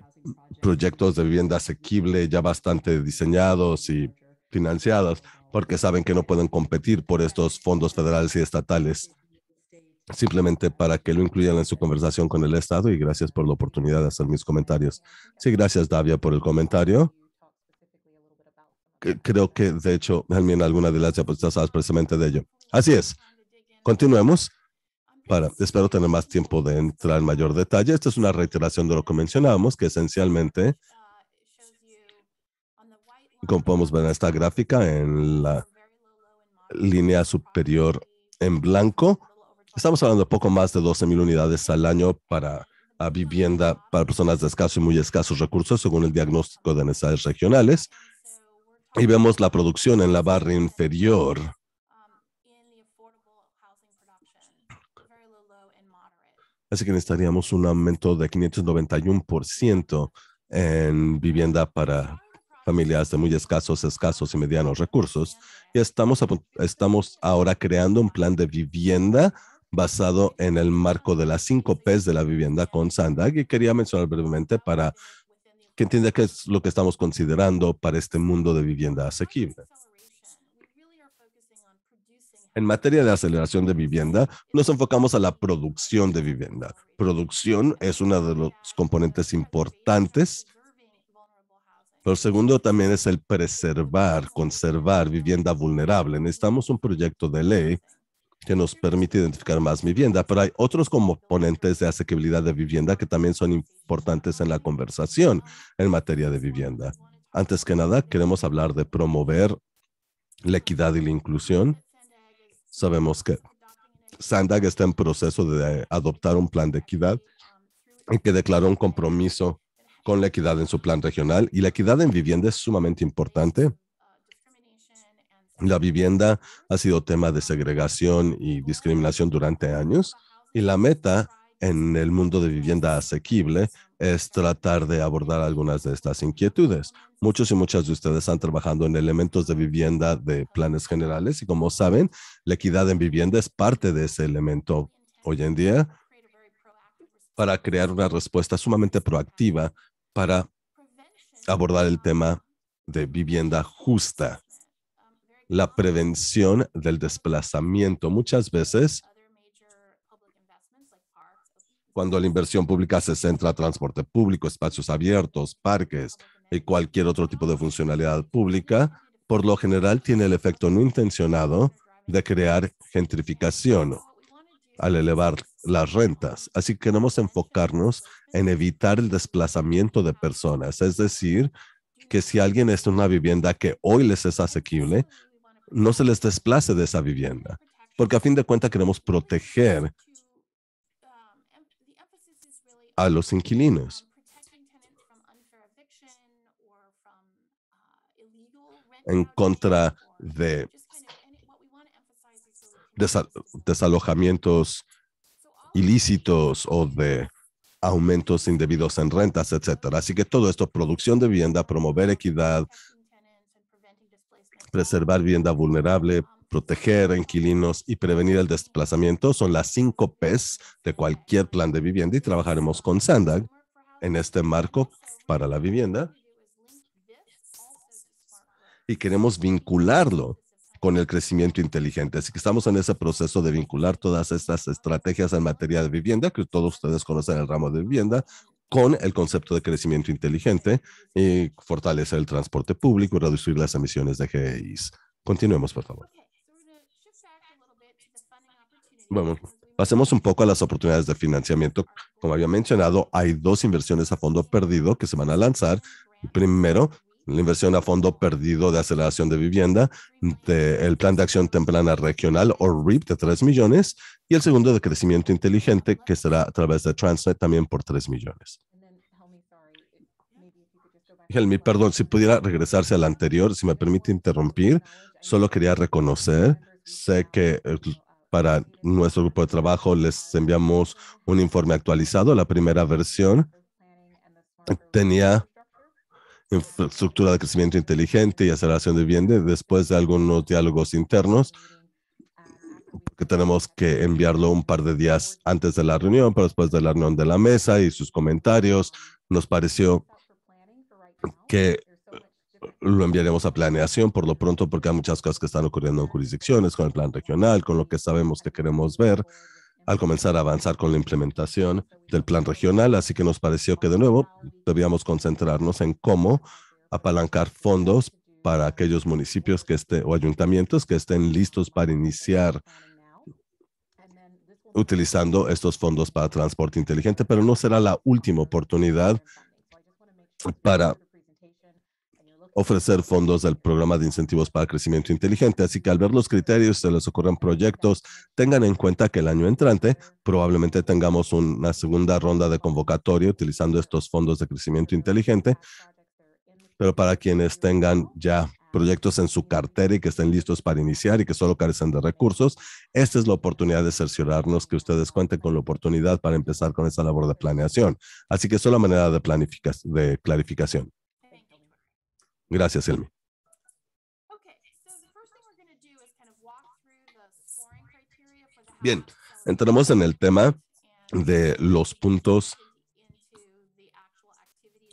proyectos de vivienda asequible ya bastante diseñados y financiados porque saben que no pueden competir por estos fondos federales y estatales simplemente para que lo incluyan en su conversación con el Estado y gracias por la oportunidad de hacer mis comentarios. Sí, gracias Davia por el comentario. Creo que de hecho, también alguna de las diapositivas precisamente de ello. Así es. Continuemos. Para, espero tener más tiempo de entrar en mayor detalle. Esta es una reiteración de lo que mencionábamos, que esencialmente, como podemos ver en esta gráfica, en la línea superior en blanco, Estamos hablando de poco más de 12 mil unidades al año para vivienda para personas de escasos y muy escasos recursos, según el diagnóstico de necesidades regionales. Y vemos la producción en la barra inferior. Así que necesitaríamos un aumento de 591% en vivienda para familias de muy escasos, escasos y medianos recursos. Y estamos, estamos ahora creando un plan de vivienda basado en el marco de las cinco P's de la vivienda con Sandag y quería mencionar brevemente para que entienda qué es lo que estamos considerando para este mundo de vivienda asequible. En materia de aceleración de vivienda, nos enfocamos a la producción de vivienda. Producción es uno de los componentes importantes. Lo segundo también es el preservar, conservar vivienda vulnerable. Necesitamos un proyecto de ley que nos permite identificar más vivienda, pero hay otros componentes de asequibilidad de vivienda que también son importantes en la conversación en materia de vivienda. Antes que nada, queremos hablar de promover la equidad y la inclusión. Sabemos que Sandag está en proceso de adoptar un plan de equidad y que declaró un compromiso con la equidad en su plan regional y la equidad en vivienda es sumamente importante la vivienda ha sido tema de segregación y discriminación durante años y la meta en el mundo de vivienda asequible es tratar de abordar algunas de estas inquietudes. Muchos y muchas de ustedes están trabajando en elementos de vivienda de planes generales y como saben, la equidad en vivienda es parte de ese elemento hoy en día para crear una respuesta sumamente proactiva para abordar el tema de vivienda justa la prevención del desplazamiento. Muchas veces, cuando la inversión pública se centra en transporte público, espacios abiertos, parques y cualquier otro tipo de funcionalidad pública, por lo general tiene el efecto no intencionado de crear gentrificación al elevar las rentas. Así que queremos enfocarnos en evitar el desplazamiento de personas, es decir, que si alguien está en una vivienda que hoy les es asequible, no se les desplace de esa vivienda, porque a fin de cuentas queremos proteger a los inquilinos. en contra de desalojamientos ilícitos o de aumentos indebidos en rentas, etcétera. Así que todo esto, producción de vivienda, promover equidad, preservar vivienda vulnerable, proteger inquilinos y prevenir el desplazamiento son las cinco P's de cualquier plan de vivienda y trabajaremos con Sandag en este marco para la vivienda. Y queremos vincularlo con el crecimiento inteligente. Así que estamos en ese proceso de vincular todas estas estrategias en materia de vivienda, que todos ustedes conocen el ramo de vivienda, con el concepto de crecimiento inteligente y fortalecer el transporte público y reducir las emisiones de GEIs. Continuemos, por favor. Bueno, pasemos un poco a las oportunidades de financiamiento. Como había mencionado, hay dos inversiones a fondo perdido que se van a lanzar. Primero, la inversión a fondo perdido de aceleración de vivienda, de el plan de acción temprana regional o RIP de 3 millones y el segundo de crecimiento inteligente que será a través de Transnet también por 3 millones. Helmi, perdón, si pudiera regresarse al anterior, si me permite interrumpir, solo quería reconocer, sé que eh, para nuestro grupo de trabajo les enviamos un informe actualizado, la primera versión tenía infraestructura de crecimiento inteligente y aceleración de bienes después de algunos diálogos internos, que tenemos que enviarlo un par de días antes de la reunión, pero después de la reunión de la mesa y sus comentarios, nos pareció que lo enviaremos a planeación por lo pronto porque hay muchas cosas que están ocurriendo en jurisdicciones, con el plan regional, con lo que sabemos que queremos ver al comenzar a avanzar con la implementación del plan regional, así que nos pareció que de nuevo debíamos concentrarnos en cómo apalancar fondos para aquellos municipios que esté, o ayuntamientos que estén listos para iniciar utilizando estos fondos para transporte inteligente, pero no será la última oportunidad para ofrecer fondos del programa de incentivos para crecimiento inteligente. Así que al ver los criterios, se les ocurren proyectos, tengan en cuenta que el año entrante probablemente tengamos una segunda ronda de convocatoria utilizando estos fondos de crecimiento inteligente. Pero para quienes tengan ya proyectos en su cartera y que estén listos para iniciar y que solo carecen de recursos, esta es la oportunidad de cerciorarnos que ustedes cuenten con la oportunidad para empezar con esa labor de planeación. Así que es la manera de, de clarificación. Gracias, Elmi. Bien, entramos en el tema de los puntos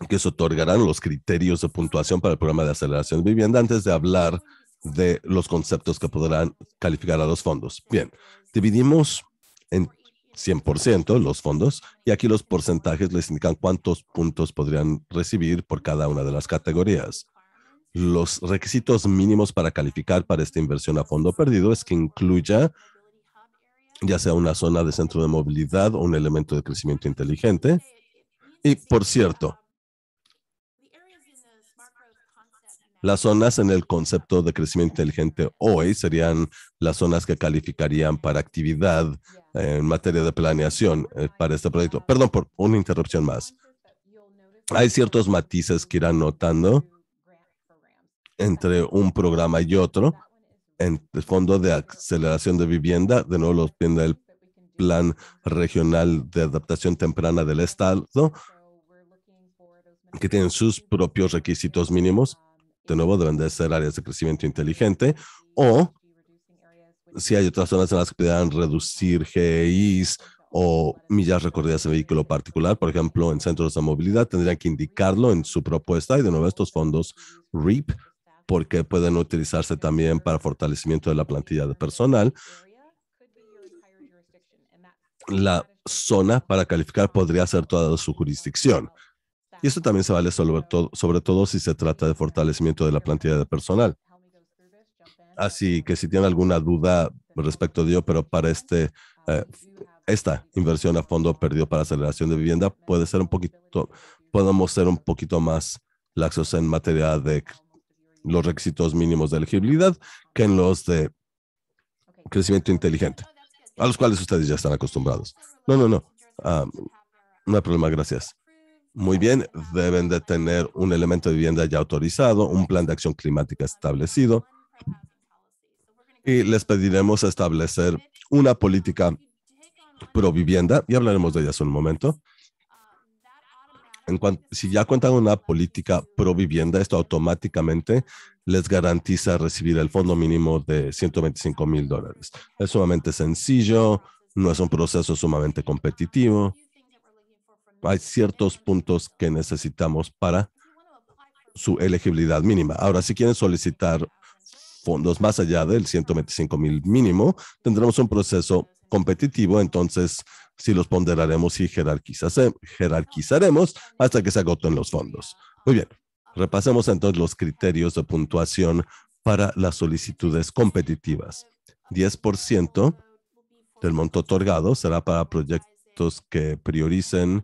que se otorgarán los criterios de puntuación para el programa de aceleración vivienda antes de hablar de los conceptos que podrán calificar a los fondos. Bien, dividimos en 100% los fondos y aquí los porcentajes les indican cuántos puntos podrían recibir por cada una de las categorías. Los requisitos mínimos para calificar para esta inversión a fondo perdido es que incluya ya sea una zona de centro de movilidad o un elemento de crecimiento inteligente. Y por cierto, Las zonas en el concepto de crecimiento inteligente hoy serían las zonas que calificarían para actividad eh, en materia de planeación eh, para este proyecto. Perdón por una interrupción más. Hay ciertos matices que irán notando entre un programa y otro, en el Fondo de Aceleración de Vivienda, de nuevo los tiene el Plan Regional de Adaptación Temprana del Estado, que tienen sus propios requisitos mínimos, de nuevo deben de ser áreas de crecimiento inteligente, o si hay otras zonas en las que puedan reducir GEIS o millas recorridas en vehículo particular, por ejemplo, en centros de movilidad, tendrían que indicarlo en su propuesta y de nuevo estos fondos REAP porque pueden utilizarse también para fortalecimiento de la plantilla de personal. La zona para calificar podría ser toda su jurisdicción. Y eso también se vale sobre todo, sobre todo si se trata de fortalecimiento de la plantilla de personal. Así que si tienen alguna duda respecto de ello, pero para este, eh, esta inversión a fondo perdido para aceleración de vivienda puede ser un poquito, podemos ser un poquito más laxos en materia de los requisitos mínimos de elegibilidad que en los de crecimiento inteligente, a los cuales ustedes ya están acostumbrados. No, no, no. Ah, no hay problema, gracias. Muy bien, deben de tener un elemento de vivienda ya autorizado, un plan de acción climática establecido y les pediremos establecer una política pro vivienda y hablaremos de ellas en un momento si ya cuentan una política pro vivienda, esto automáticamente les garantiza recibir el fondo mínimo de 125 mil dólares. Es sumamente sencillo, no es un proceso sumamente competitivo. Hay ciertos puntos que necesitamos para su elegibilidad mínima. Ahora, si quieren solicitar fondos más allá del 125 mil mínimo, tendremos un proceso competitivo, entonces si los ponderaremos y jerarquizaremos hasta que se agoten los fondos. Muy bien, repasemos entonces los criterios de puntuación para las solicitudes competitivas. 10% del monto otorgado será para proyectos que prioricen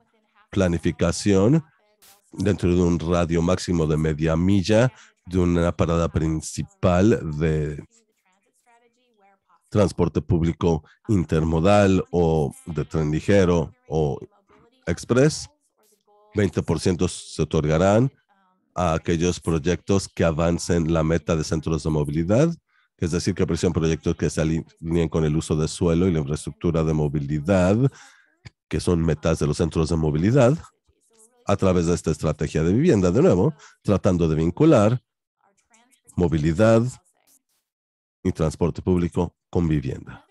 planificación dentro de un radio máximo de media milla de una parada principal de transporte público intermodal o de tren ligero o express. 20% se otorgarán a aquellos proyectos que avancen la meta de centros de movilidad, es decir, que aprecian proyectos que se alineen con el uso de suelo y la infraestructura de movilidad, que son metas de los centros de movilidad, a través de esta estrategia de vivienda, de nuevo, tratando de vincular movilidad y transporte público con vivienda.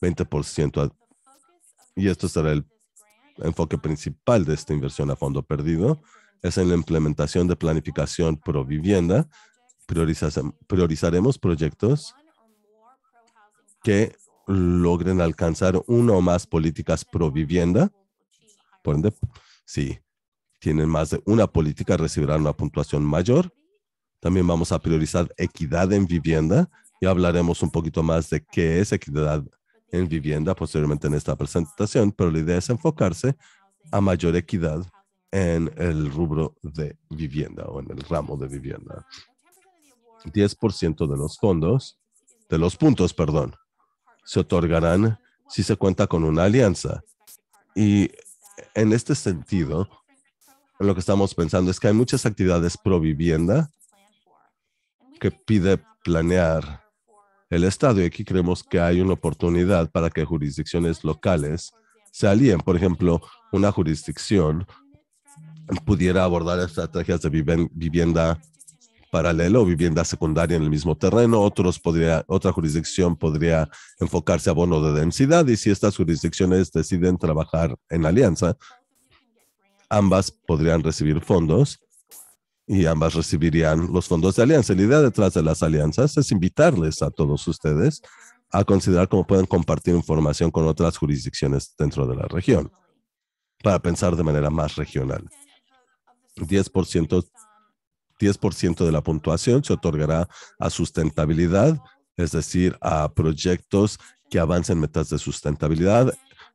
20%. Y esto será el enfoque principal de esta inversión a fondo perdido. Es en la implementación de planificación pro vivienda. Priorizaremos proyectos que logren alcanzar una o más políticas pro vivienda. Por ende, si tienen más de una política, recibirán una puntuación mayor. También vamos a priorizar equidad en vivienda y hablaremos un poquito más de qué es equidad en vivienda posteriormente en esta presentación, pero la idea es enfocarse a mayor equidad en el rubro de vivienda o en el ramo de vivienda. 10% de los fondos, de los puntos, perdón, se otorgarán si se cuenta con una alianza. Y en este sentido, lo que estamos pensando es que hay muchas actividades pro vivienda que pide planear el Estado. Y aquí creemos que hay una oportunidad para que jurisdicciones locales se alíen. Por ejemplo, una jurisdicción pudiera abordar estrategias de vivienda paralelo o vivienda secundaria en el mismo terreno. otra jurisdicción podría enfocarse a bono de densidad y si estas jurisdicciones deciden trabajar en alianza, ambas podrían recibir fondos y ambas recibirían los fondos de alianza. La idea detrás de las alianzas es invitarles a todos ustedes a considerar cómo pueden compartir información con otras jurisdicciones dentro de la región para pensar de manera más regional. 10%, 10 de la puntuación se otorgará a sustentabilidad, es decir, a proyectos que avancen metas de sustentabilidad,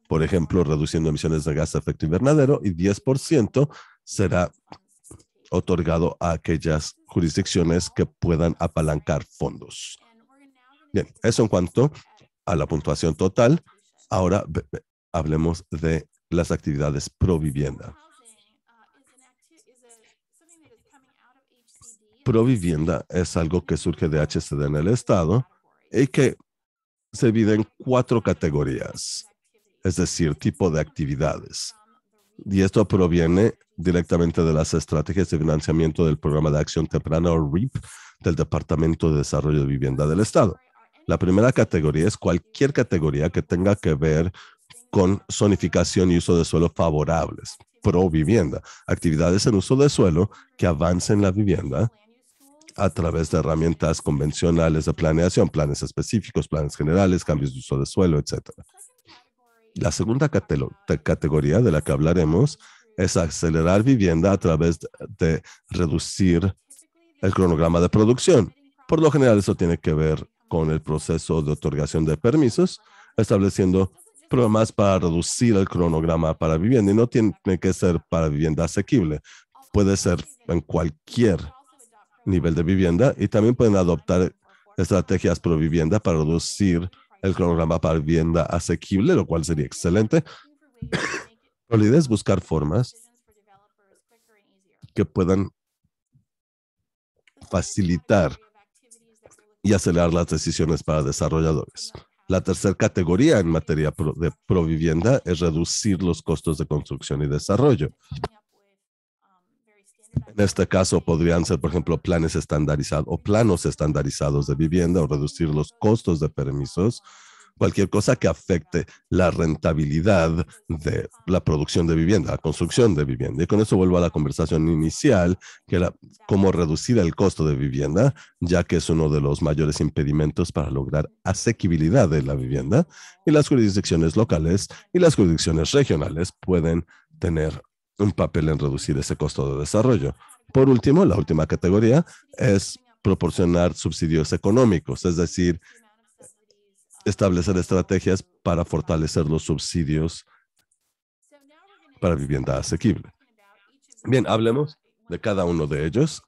por ejemplo, reduciendo emisiones de gas de efecto invernadero, y 10% será otorgado a aquellas jurisdicciones que puedan apalancar fondos. Bien, eso en cuanto a la puntuación total. Ahora hablemos de las actividades pro vivienda. Pro-vivienda es algo que surge de HCD en el Estado y que se divide en cuatro categorías, es decir, tipo de actividades. Y esto proviene directamente de las estrategias de financiamiento del Programa de Acción Temprana o REAP del Departamento de Desarrollo de Vivienda del Estado. La primera categoría es cualquier categoría que tenga que ver con zonificación y uso de suelo favorables, pro vivienda, actividades en uso de suelo que avancen la vivienda a través de herramientas convencionales de planeación, planes específicos, planes generales, cambios de uso de suelo, etcétera. La segunda categoría de la que hablaremos es acelerar vivienda a través de reducir el cronograma de producción. Por lo general, eso tiene que ver con el proceso de otorgación de permisos, estableciendo programas para reducir el cronograma para vivienda y no tiene que ser para vivienda asequible. Puede ser en cualquier nivel de vivienda y también pueden adoptar estrategias pro vivienda para reducir el cronograma para vivienda asequible, lo cual sería excelente. la idea es buscar formas que puedan facilitar y acelerar las decisiones para desarrolladores. La tercera categoría en materia de provivienda es reducir los costos de construcción y desarrollo. En este caso podrían ser, por ejemplo, planes estandarizados o planos estandarizados de vivienda o reducir los costos de permisos, cualquier cosa que afecte la rentabilidad de la producción de vivienda, la construcción de vivienda. Y con eso vuelvo a la conversación inicial, que era cómo reducir el costo de vivienda, ya que es uno de los mayores impedimentos para lograr asequibilidad de la vivienda. Y las jurisdicciones locales y las jurisdicciones regionales pueden tener un papel en reducir ese costo de desarrollo. Por último, la última categoría es proporcionar subsidios económicos, es decir, establecer estrategias para fortalecer los subsidios para vivienda asequible. Bien, hablemos de cada uno de ellos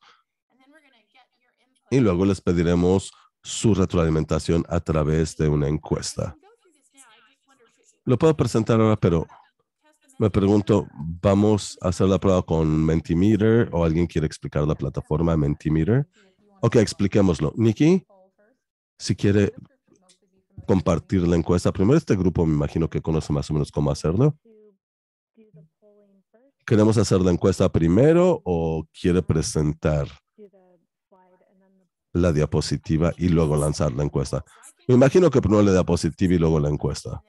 y luego les pediremos su retroalimentación a través de una encuesta. Lo puedo presentar ahora, pero me pregunto, ¿vamos a hacer la prueba con Mentimeter o alguien quiere explicar la plataforma Mentimeter? Ok, expliquémoslo. Nikki, si quiere compartir la encuesta. Primero este grupo me imagino que conoce más o menos cómo hacerlo. ¿Queremos hacer la encuesta primero o quiere presentar la diapositiva y luego lanzar la encuesta? Me imagino que primero la diapositiva y luego la encuesta.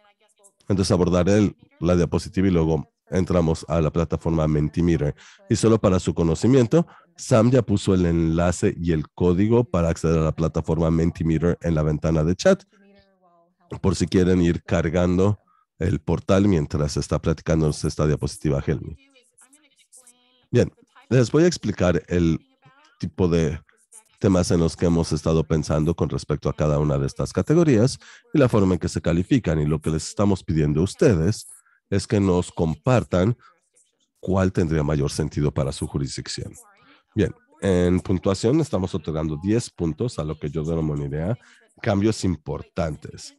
Entonces abordaré la diapositiva y luego entramos a la plataforma Mentimeter. Y solo para su conocimiento, Sam ya puso el enlace y el código para acceder a la plataforma Mentimeter en la ventana de chat, por si quieren ir cargando el portal mientras está platicando esta diapositiva Helmi. Bien, les voy a explicar el tipo de temas en los que hemos estado pensando con respecto a cada una de estas categorías y la forma en que se califican. Y lo que les estamos pidiendo a ustedes es que nos compartan cuál tendría mayor sentido para su jurisdicción. Bien, en puntuación estamos otorgando 10 puntos a lo que yo idea, cambios importantes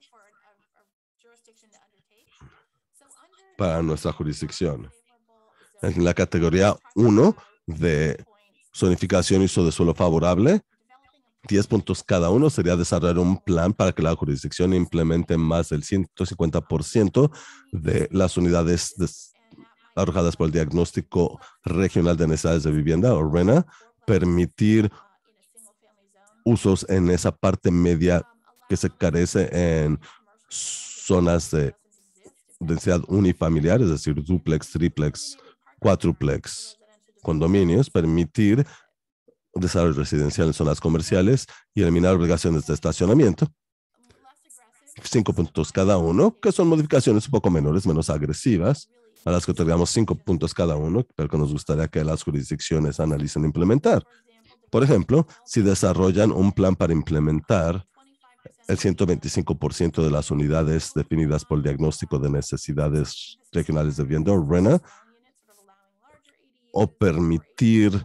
para nuestra jurisdicción. En la categoría 1 de zonificación y uso de suelo favorable, 10 puntos cada uno sería desarrollar un plan para que la jurisdicción implemente más del 150% de las unidades arrojadas por el Diagnóstico Regional de Necesidades de Vivienda o permitir usos en esa parte media que se carece en zonas de densidad unifamiliar, es decir, duplex, triplex, cuatruplex, condominios, permitir desarrollo residencial en zonas comerciales y eliminar obligaciones de estacionamiento. Cinco puntos cada uno, que son modificaciones un poco menores, menos agresivas, a las que otorgamos cinco puntos cada uno, pero que nos gustaría que las jurisdicciones analicen e implementar. Por ejemplo, si desarrollan un plan para implementar el 125% de las unidades definidas por el diagnóstico de necesidades regionales de vivienda, RENA, o permitir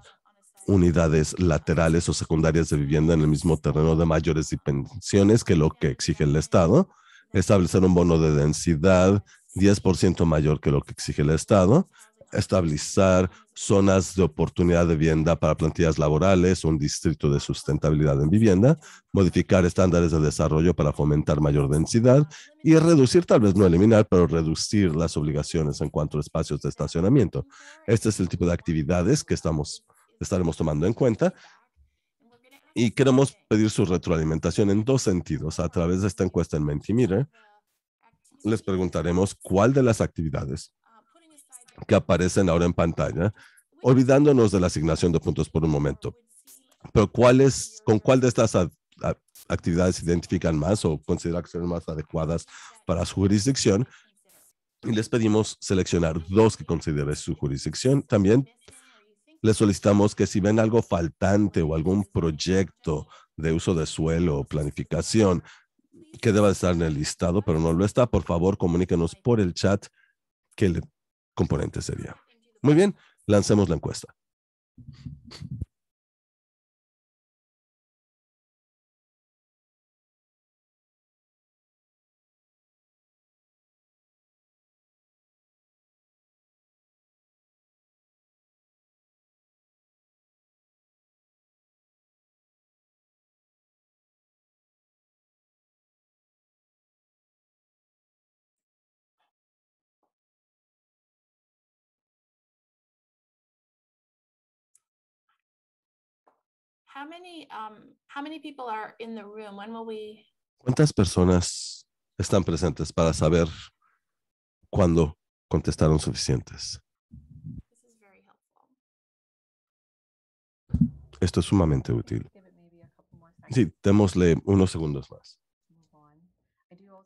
unidades laterales o secundarias de vivienda en el mismo terreno de mayores dimensiones que lo que exige el Estado, establecer un bono de densidad 10% mayor que lo que exige el Estado, estabilizar zonas de oportunidad de vivienda para plantillas laborales, un distrito de sustentabilidad en vivienda, modificar estándares de desarrollo para fomentar mayor densidad y reducir, tal vez no eliminar, pero reducir las obligaciones en cuanto a espacios de estacionamiento. Este es el tipo de actividades que estamos estaremos tomando en cuenta. Y queremos pedir su retroalimentación en dos sentidos. A través de esta encuesta en Mentimeter, les preguntaremos cuál de las actividades que aparecen ahora en pantalla, olvidándonos de la asignación de puntos por un momento, pero cuál es, con cuál de estas actividades identifican más o consideran que más adecuadas para su jurisdicción. Y les pedimos seleccionar dos que considere su jurisdicción. También les solicitamos que si ven algo faltante o algún proyecto de uso de suelo o planificación que deba estar en el listado, pero no lo está, por favor comuníquenos por el chat qué componente sería. Muy bien, lancemos la encuesta. ¿Cuántas personas están presentes para saber cuándo contestaron suficientes? Esto es sumamente útil. Sí, démosle unos segundos más.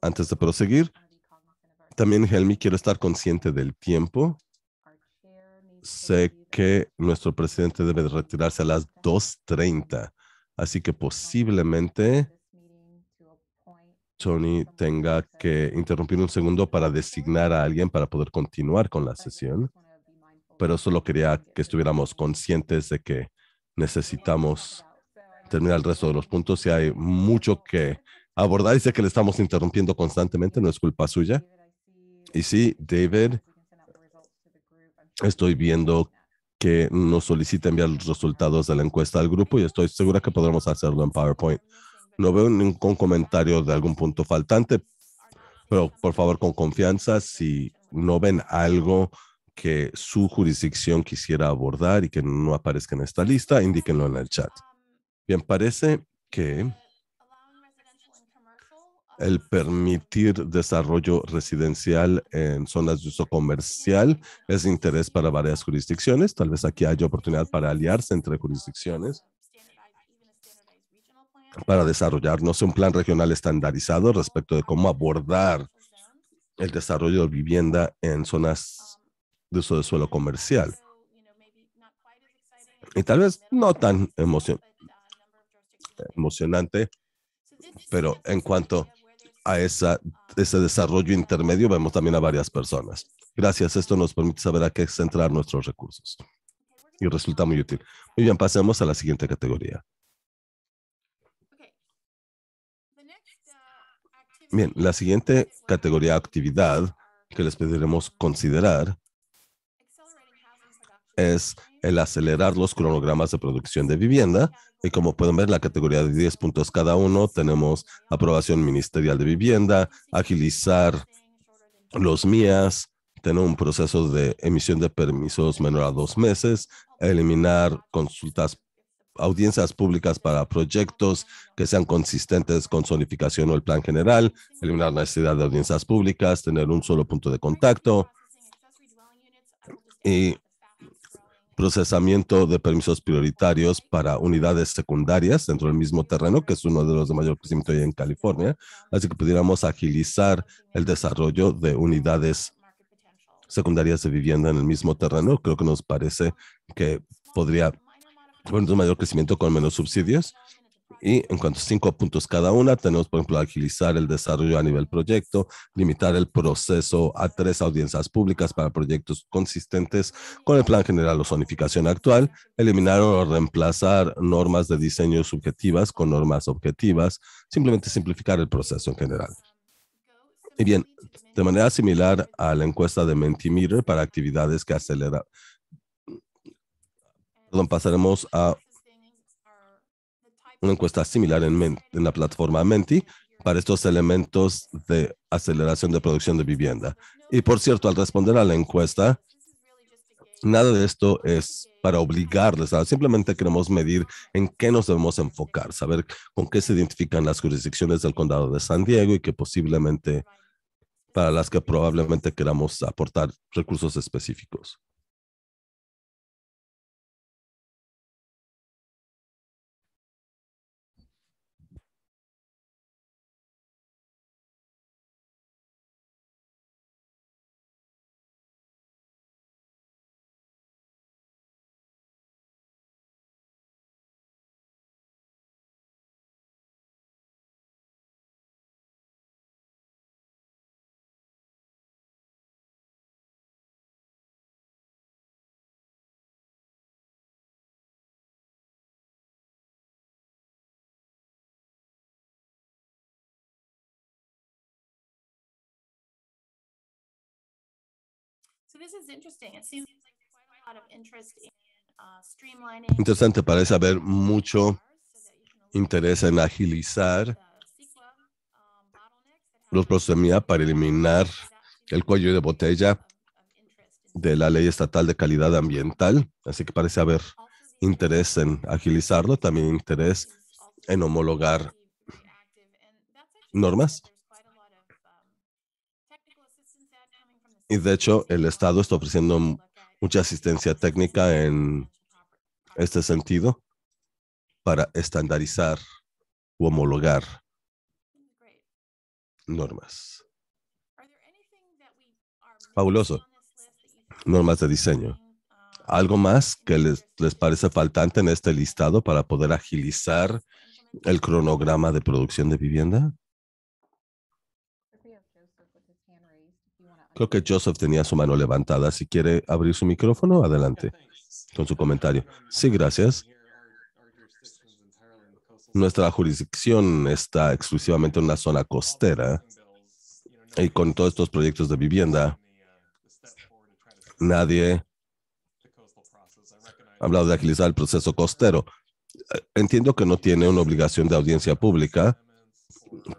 Antes de proseguir, también Helmi quiero estar consciente del tiempo sé que nuestro presidente debe retirarse a las 2.30, así que posiblemente Tony tenga que interrumpir un segundo para designar a alguien para poder continuar con la sesión, pero solo quería que estuviéramos conscientes de que necesitamos terminar el resto de los puntos y hay mucho que abordar y sé que le estamos interrumpiendo constantemente, no es culpa suya. Y sí, David, Estoy viendo que nos solicita enviar los resultados de la encuesta al grupo y estoy segura que podremos hacerlo en PowerPoint. No veo ningún comentario de algún punto faltante, pero por favor con confianza si no ven algo que su jurisdicción quisiera abordar y que no aparezca en esta lista, indíquenlo en el chat. Bien, parece que el permitir desarrollo residencial en zonas de uso comercial es interés para varias jurisdicciones. Tal vez aquí haya oportunidad para aliarse entre jurisdicciones para desarrollar, no sé, un plan regional estandarizado respecto de cómo abordar el desarrollo de vivienda en zonas de uso de suelo comercial. Y tal vez no tan emocionante, pero en cuanto a ese desarrollo intermedio vemos también a varias personas. Gracias, esto nos permite saber a qué centrar nuestros recursos. Y resulta muy útil. Muy bien, pasemos a la siguiente categoría. Bien, la siguiente categoría actividad que les pediremos considerar es el acelerar los cronogramas de producción de vivienda y como pueden ver, la categoría de 10 puntos cada uno, tenemos aprobación ministerial de vivienda, agilizar los MIAS, tener un proceso de emisión de permisos menor a dos meses, eliminar consultas, audiencias públicas para proyectos que sean consistentes con zonificación o el plan general, eliminar la necesidad de audiencias públicas, tener un solo punto de contacto y procesamiento de permisos prioritarios para unidades secundarias dentro del mismo terreno, que es uno de los de mayor crecimiento en California. Así que pudiéramos agilizar el desarrollo de unidades secundarias de vivienda en el mismo terreno. Creo que nos parece que podría bueno, un mayor crecimiento con menos subsidios. Y en cuanto a cinco puntos cada una, tenemos, por ejemplo, agilizar el desarrollo a nivel proyecto, limitar el proceso a tres audiencias públicas para proyectos consistentes con el plan general o zonificación actual, eliminar o reemplazar normas de diseño subjetivas con normas objetivas, simplemente simplificar el proceso en general. Y bien, de manera similar a la encuesta de Mentimeter para actividades que acelera, perdón, pasaremos a una encuesta similar en, la plataforma Menti para estos elementos de aceleración de producción de vivienda. Y por cierto, al responder a la encuesta, nada de esto es para obligarles, a, simplemente queremos medir en qué nos debemos enfocar, saber con qué se identifican las jurisdicciones del condado de San Diego y que posiblemente para las que probablemente queramos aportar recursos específicos. Interesante, parece haber mucho interés en agilizar um, los procesos de para eliminar el cuello de botella um, de la ley estatal de calidad ambiental, así que parece haber interés en agilizarlo, también interés en homologar normas. Y de hecho, el Estado está ofreciendo mucha asistencia técnica en este sentido para estandarizar u homologar normas. Fabuloso. Normas de diseño. ¿Algo más que les, les parece faltante en este listado para poder agilizar el cronograma de producción de vivienda? Creo que Joseph tenía su mano levantada. Si quiere abrir su micrófono, adelante con su comentario. Sí, gracias. Nuestra jurisdicción está exclusivamente en una zona costera y con todos estos proyectos de vivienda, nadie ha hablado de agilizar el proceso costero. Entiendo que no tiene una obligación de audiencia pública,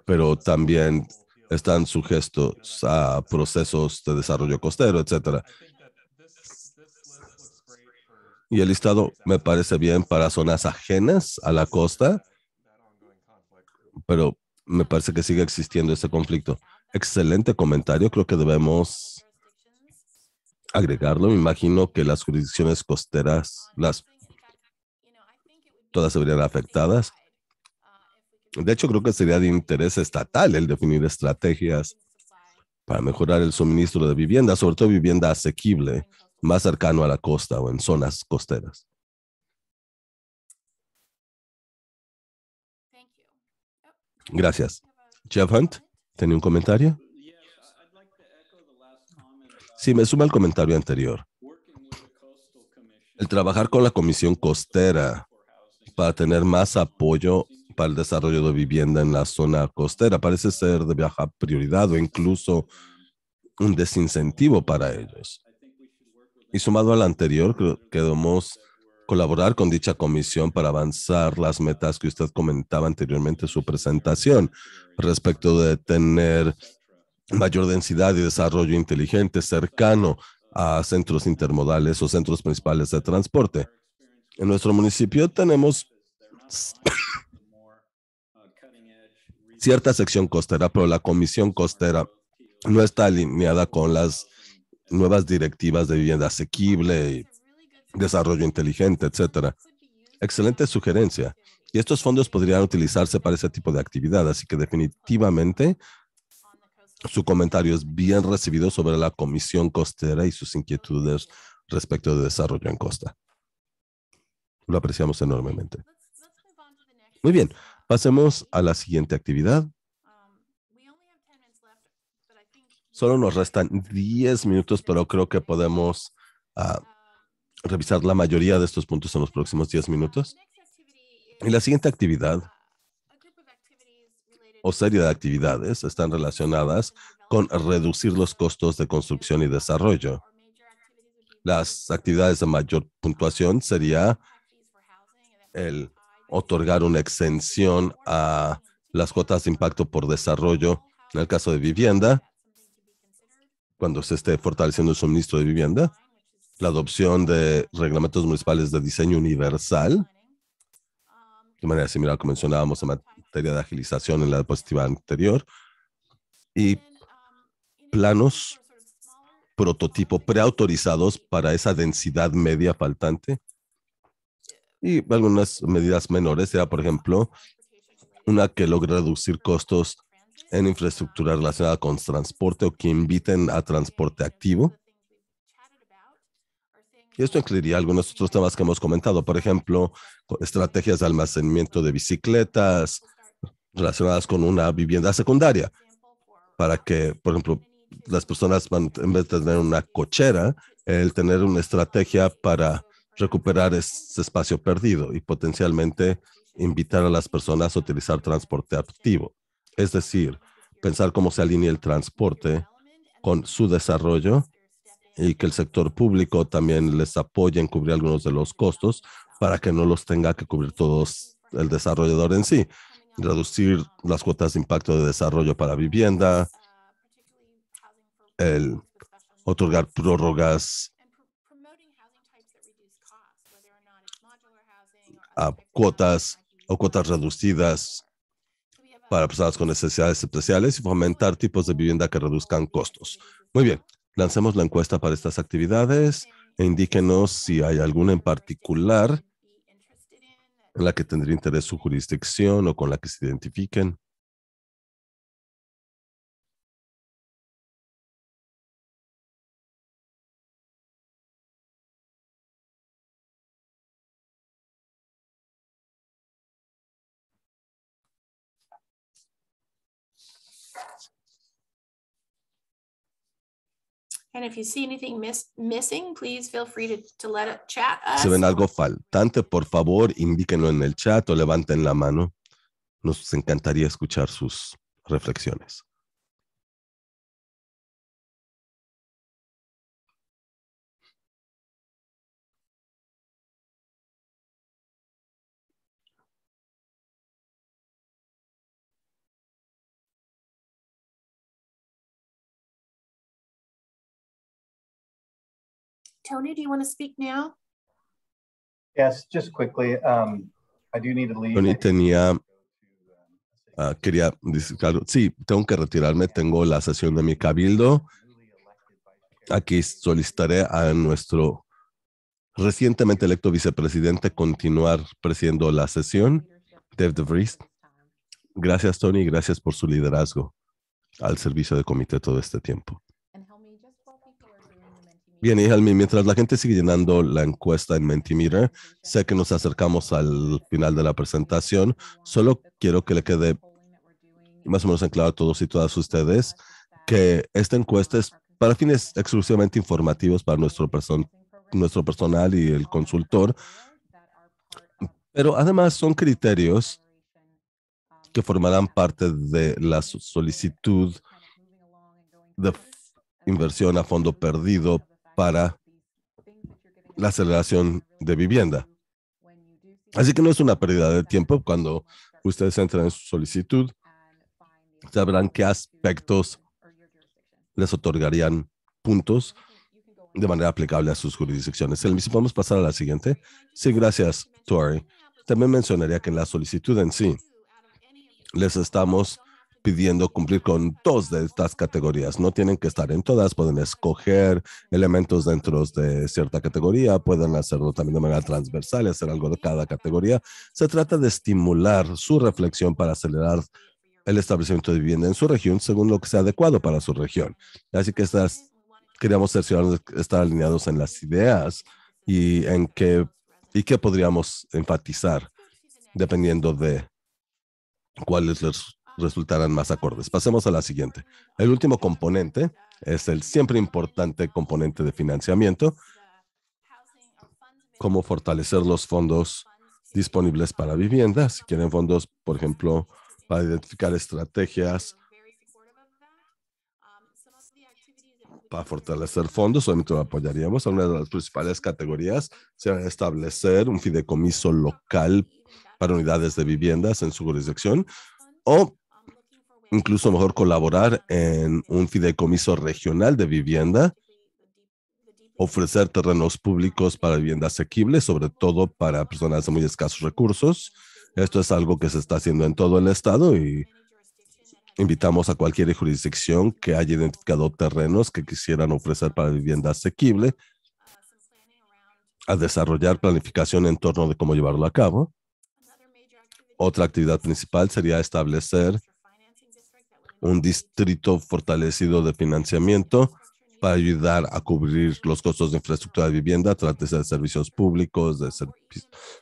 pero también están sujetos a procesos de desarrollo costero, etcétera. Y el listado me parece bien para zonas ajenas a la costa, pero me parece que sigue existiendo ese conflicto. Excelente comentario, creo que debemos agregarlo. Me imagino que las jurisdicciones costeras, las todas se verían afectadas. De hecho, creo que sería de interés estatal el definir estrategias para mejorar el suministro de vivienda, sobre todo vivienda asequible, más cercano a la costa o en zonas costeras. Gracias. Jeff Hunt, ¿tenía un comentario? Sí, me suma al comentario anterior. El trabajar con la Comisión Costera para tener más apoyo para el desarrollo de vivienda en la zona costera. Parece ser de baja prioridad o incluso un desincentivo para ellos. Y sumado al anterior, queremos colaborar con dicha comisión para avanzar las metas que usted comentaba anteriormente en su presentación respecto de tener mayor densidad y desarrollo inteligente cercano a centros intermodales o centros principales de transporte. En nuestro municipio tenemos cierta sección costera, pero la Comisión Costera no está alineada con las nuevas directivas de vivienda asequible, y desarrollo inteligente, etcétera. Excelente sugerencia. Y estos fondos podrían utilizarse para ese tipo de actividad, así que definitivamente su comentario es bien recibido sobre la Comisión Costera y sus inquietudes respecto de desarrollo en costa. Lo apreciamos enormemente. Muy bien, Pasemos a la siguiente actividad. Um, Solo nos restan 10 minutos, pero creo que podemos ah, uh, revisar la mayoría de estos puntos en los próximos 10 um, minutos. Y la siguiente uh, actividad o serie de actividades están relacionadas con reducir los costos de construcción y desarrollo. Las actividades de mayor puntuación sería el otorgar una exención a las cuotas de impacto por desarrollo en el caso de vivienda, cuando se esté fortaleciendo el suministro de vivienda, la adopción de reglamentos municipales de diseño universal, de manera similar como mencionábamos en materia de agilización en la diapositiva anterior, y planos prototipo preautorizados para esa densidad media faltante y algunas medidas menores, sea por ejemplo una que logre reducir costos en infraestructura relacionada con transporte o que inviten a transporte activo. Y esto incluiría algunos otros temas que hemos comentado, por ejemplo, estrategias de almacenamiento de bicicletas relacionadas con una vivienda secundaria, para que, por ejemplo, las personas, en vez de tener una cochera, el tener una estrategia para recuperar ese espacio perdido y potencialmente invitar a las personas a utilizar transporte activo, es decir, pensar cómo se alinea el transporte con su desarrollo y que el sector público también les apoye en cubrir algunos de los costos para que no los tenga que cubrir todos el desarrollador en sí. Reducir las cuotas de impacto de desarrollo para vivienda, el otorgar prórrogas a cuotas o cuotas reducidas para personas con necesidades especiales y fomentar tipos de vivienda que reduzcan costos. Muy bien, lancemos la encuesta para estas actividades e indíquenos si hay alguna en particular en la que tendría interés su jurisdicción o con la que se identifiquen. And Si ven algo faltante, por favor, indíquenlo en el chat o levanten la mano. Nos encantaría escuchar sus reflexiones. Tony, do you want to speak now? Yes, just quickly. Um, I do Tony tenía um, ah, quería sí, tengo que retirarme, tengo la sesión de mi cabildo. Aquí solicitaré a nuestro recientemente electo vicepresidente continuar presidiendo la sesión, Dev DeVries. Gracias, Tony, gracias por su liderazgo al servicio del comité todo este tiempo. Bien, y mientras la gente sigue llenando la encuesta en Mentimeter, sé que nos acercamos al final de la presentación. Solo quiero que le quede más o menos en claro a todos y todas ustedes que esta encuesta es para fines exclusivamente informativos para nuestro, person nuestro personal y el consultor, pero además son criterios que formarán parte de la solicitud de inversión a fondo perdido para la aceleración de vivienda. Así que no es una pérdida de tiempo cuando ustedes entran en su solicitud, sabrán qué aspectos les otorgarían puntos de manera aplicable a sus jurisdicciones. El mismo, podemos pasar a la siguiente. Sí, gracias, Tori. También mencionaría que en la solicitud en sí les estamos pidiendo cumplir con dos de estas categorías. No tienen que estar en todas, pueden escoger elementos dentro de cierta categoría, pueden hacerlo también de manera transversal y hacer algo de cada categoría. Se trata de estimular su reflexión para acelerar el establecimiento de vivienda en su región según lo que sea adecuado para su región. Así que estas, queríamos ser ciudadanos, estar alineados en las ideas y en qué, y qué podríamos enfatizar dependiendo de cuál es resultarán más acordes. Pasemos a la siguiente. El último componente es el siempre importante componente de financiamiento, cómo fortalecer los fondos disponibles para viviendas. si quieren fondos, por ejemplo, para identificar estrategias, para fortalecer fondos, obviamente lo apoyaríamos. Una de las principales categorías será establecer un fideicomiso local para unidades de viviendas en su jurisdicción o incluso mejor colaborar en un fideicomiso regional de vivienda, ofrecer terrenos públicos para vivienda asequible, sobre todo para personas de muy escasos recursos. Esto es algo que se está haciendo en todo el estado y invitamos a cualquier jurisdicción que haya identificado terrenos que quisieran ofrecer para vivienda asequible a desarrollar planificación en torno de cómo llevarlo a cabo. Otra actividad principal sería establecer un distrito fortalecido de financiamiento para ayudar a cubrir los costos de infraestructura de vivienda, trátese de servicios públicos, de,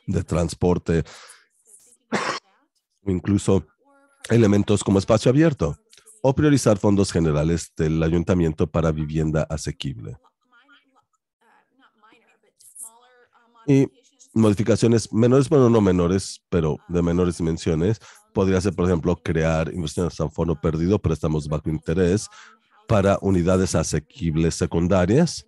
de transporte, incluso elementos como espacio abierto, o priorizar fondos generales del ayuntamiento para vivienda asequible. Y modificaciones menores, bueno, no menores, pero de menores dimensiones, podría ser, por ejemplo, crear inversiones en fondo perdido, préstamos bajo interés para unidades asequibles secundarias,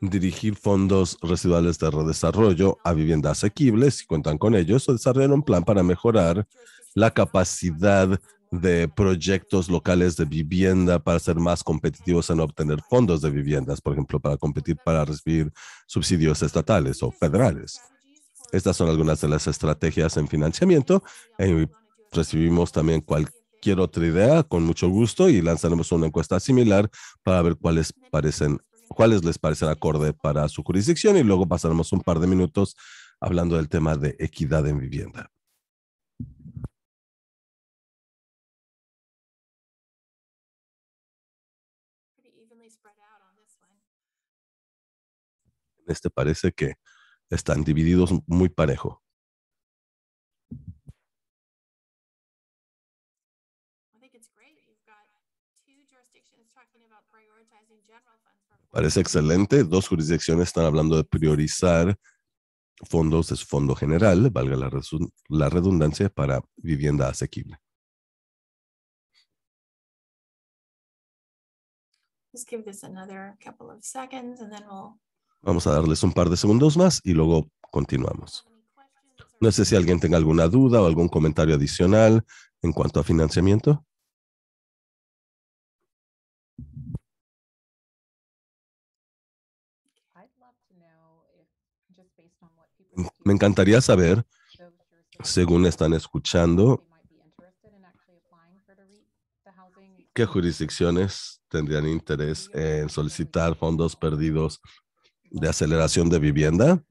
dirigir fondos residuales de redesarrollo a viviendas asequibles, si cuentan con ellos, o desarrollar un plan para mejorar la capacidad de proyectos locales de vivienda para ser más competitivos en obtener fondos de viviendas, por ejemplo, para competir para recibir subsidios estatales o federales. Estas son algunas de las estrategias en financiamiento. Eh, recibimos también cualquier otra idea con mucho gusto y lanzaremos una encuesta similar para ver cuáles parecen cuáles les parecen acorde para su jurisdicción y luego pasaremos un par de minutos hablando del tema de equidad en vivienda. Este parece que están divididos muy parejo. Parece excelente. Dos jurisdicciones están hablando de priorizar fondos de su fondo general, valga la, redundancia, para vivienda asequible. Just give this another couple of seconds Vamos a darles un par de segundos más y luego continuamos. No sé si alguien tenga alguna duda o algún comentario adicional en cuanto a financiamiento. Me encantaría saber, según están escuchando, qué jurisdicciones tendrían interés en solicitar fondos perdidos de aceleración de vivienda.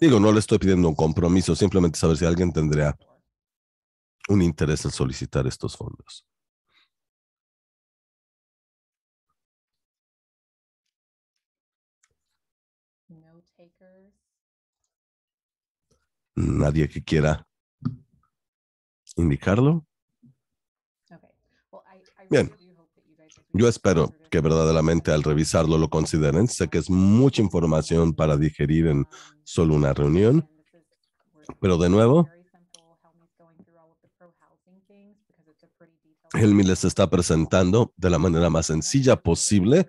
Digo, no le estoy pidiendo un compromiso, simplemente saber si alguien tendría un interés en solicitar estos fondos. Nadie que quiera indicarlo. Bien, yo espero que verdaderamente al revisarlo lo consideren. Sé que es mucha información para digerir en solo una reunión, pero de nuevo, Helmi les está presentando de la manera más sencilla posible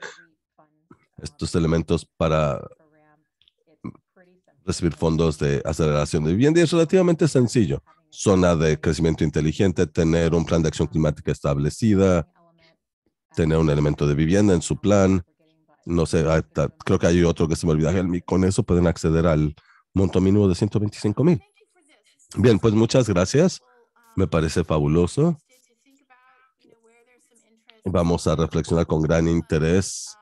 estos elementos para recibir fondos de aceleración de vivienda y es relativamente sencillo. Zona de crecimiento inteligente, tener un plan de acción climática establecida, tener un elemento de vivienda en su plan. No sé, ah, creo que hay otro que se me olvidó. con eso pueden acceder al monto mínimo de 125 mil. Bien, pues muchas gracias. Me parece fabuloso. Vamos a reflexionar con gran interés.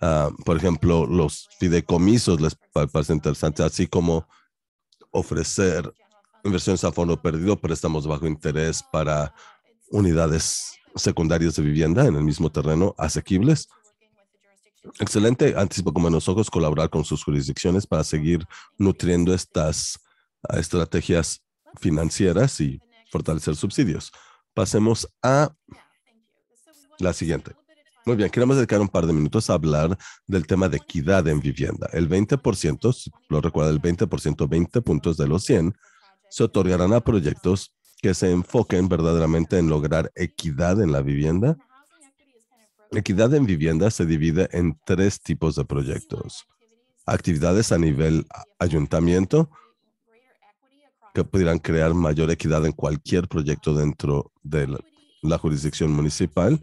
Ah, por ejemplo, los fideicomisos les parece interesante, así como ofrecer inversiones a fondo perdido, préstamos bajo interés para unidades secundarias de vivienda en el mismo terreno asequibles. Excelente, anticipo como ojos, colaborar con sus jurisdicciones para seguir nutriendo estas ah, estrategias financieras y fortalecer subsidios. Pasemos a la siguiente. Muy bien, queremos dedicar un par de minutos a hablar del tema de equidad en vivienda. El 20%, lo recuerda, el 20%, 20 puntos de los 100, se otorgarán a proyectos que se enfoquen verdaderamente en lograr equidad en la vivienda. Equidad en vivienda se divide en tres tipos de proyectos. Actividades a nivel ayuntamiento que pudieran crear mayor equidad en cualquier proyecto dentro de la, jurisdicción municipal.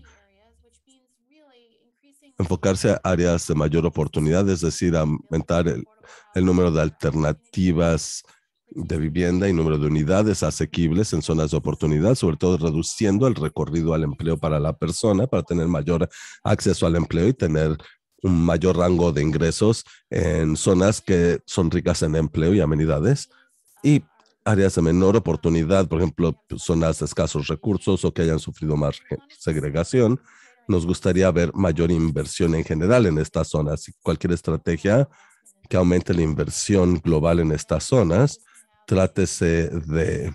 Enfocarse a áreas de mayor oportunidad, es decir, aumentar el número de alternativas de vivienda y número de unidades asequibles en zonas de oportunidad, sobre todo reduciendo el recorrido al empleo para la persona, para tener mayor acceso al empleo y tener un mayor rango de ingresos en zonas que son ricas en empleo y amenidades y áreas de menor oportunidad, por ejemplo, pues, zonas de escasos recursos o que hayan sufrido más segregación. Nos gustaría ver mayor inversión en general en estas zonas y cualquier estrategia que aumente la inversión global en estas zonas trátese de...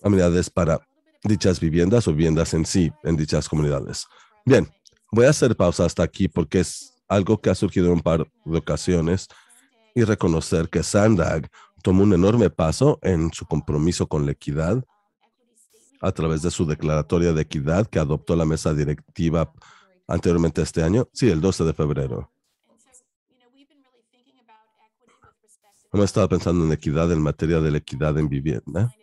comunidades para dichas viviendas o viviendas en sí en dichas comunidades. Bien, voy a hacer pausa hasta aquí porque es algo que ha surgido en un par de ocasiones y reconocer que Sandag tomó un enorme paso en su compromiso con la equidad a través de su declaratoria de equidad que adoptó la mesa directiva anteriormente este año, sí, el 12 de febrero. No estaba pensando en equidad en materia de la equidad en vivienda.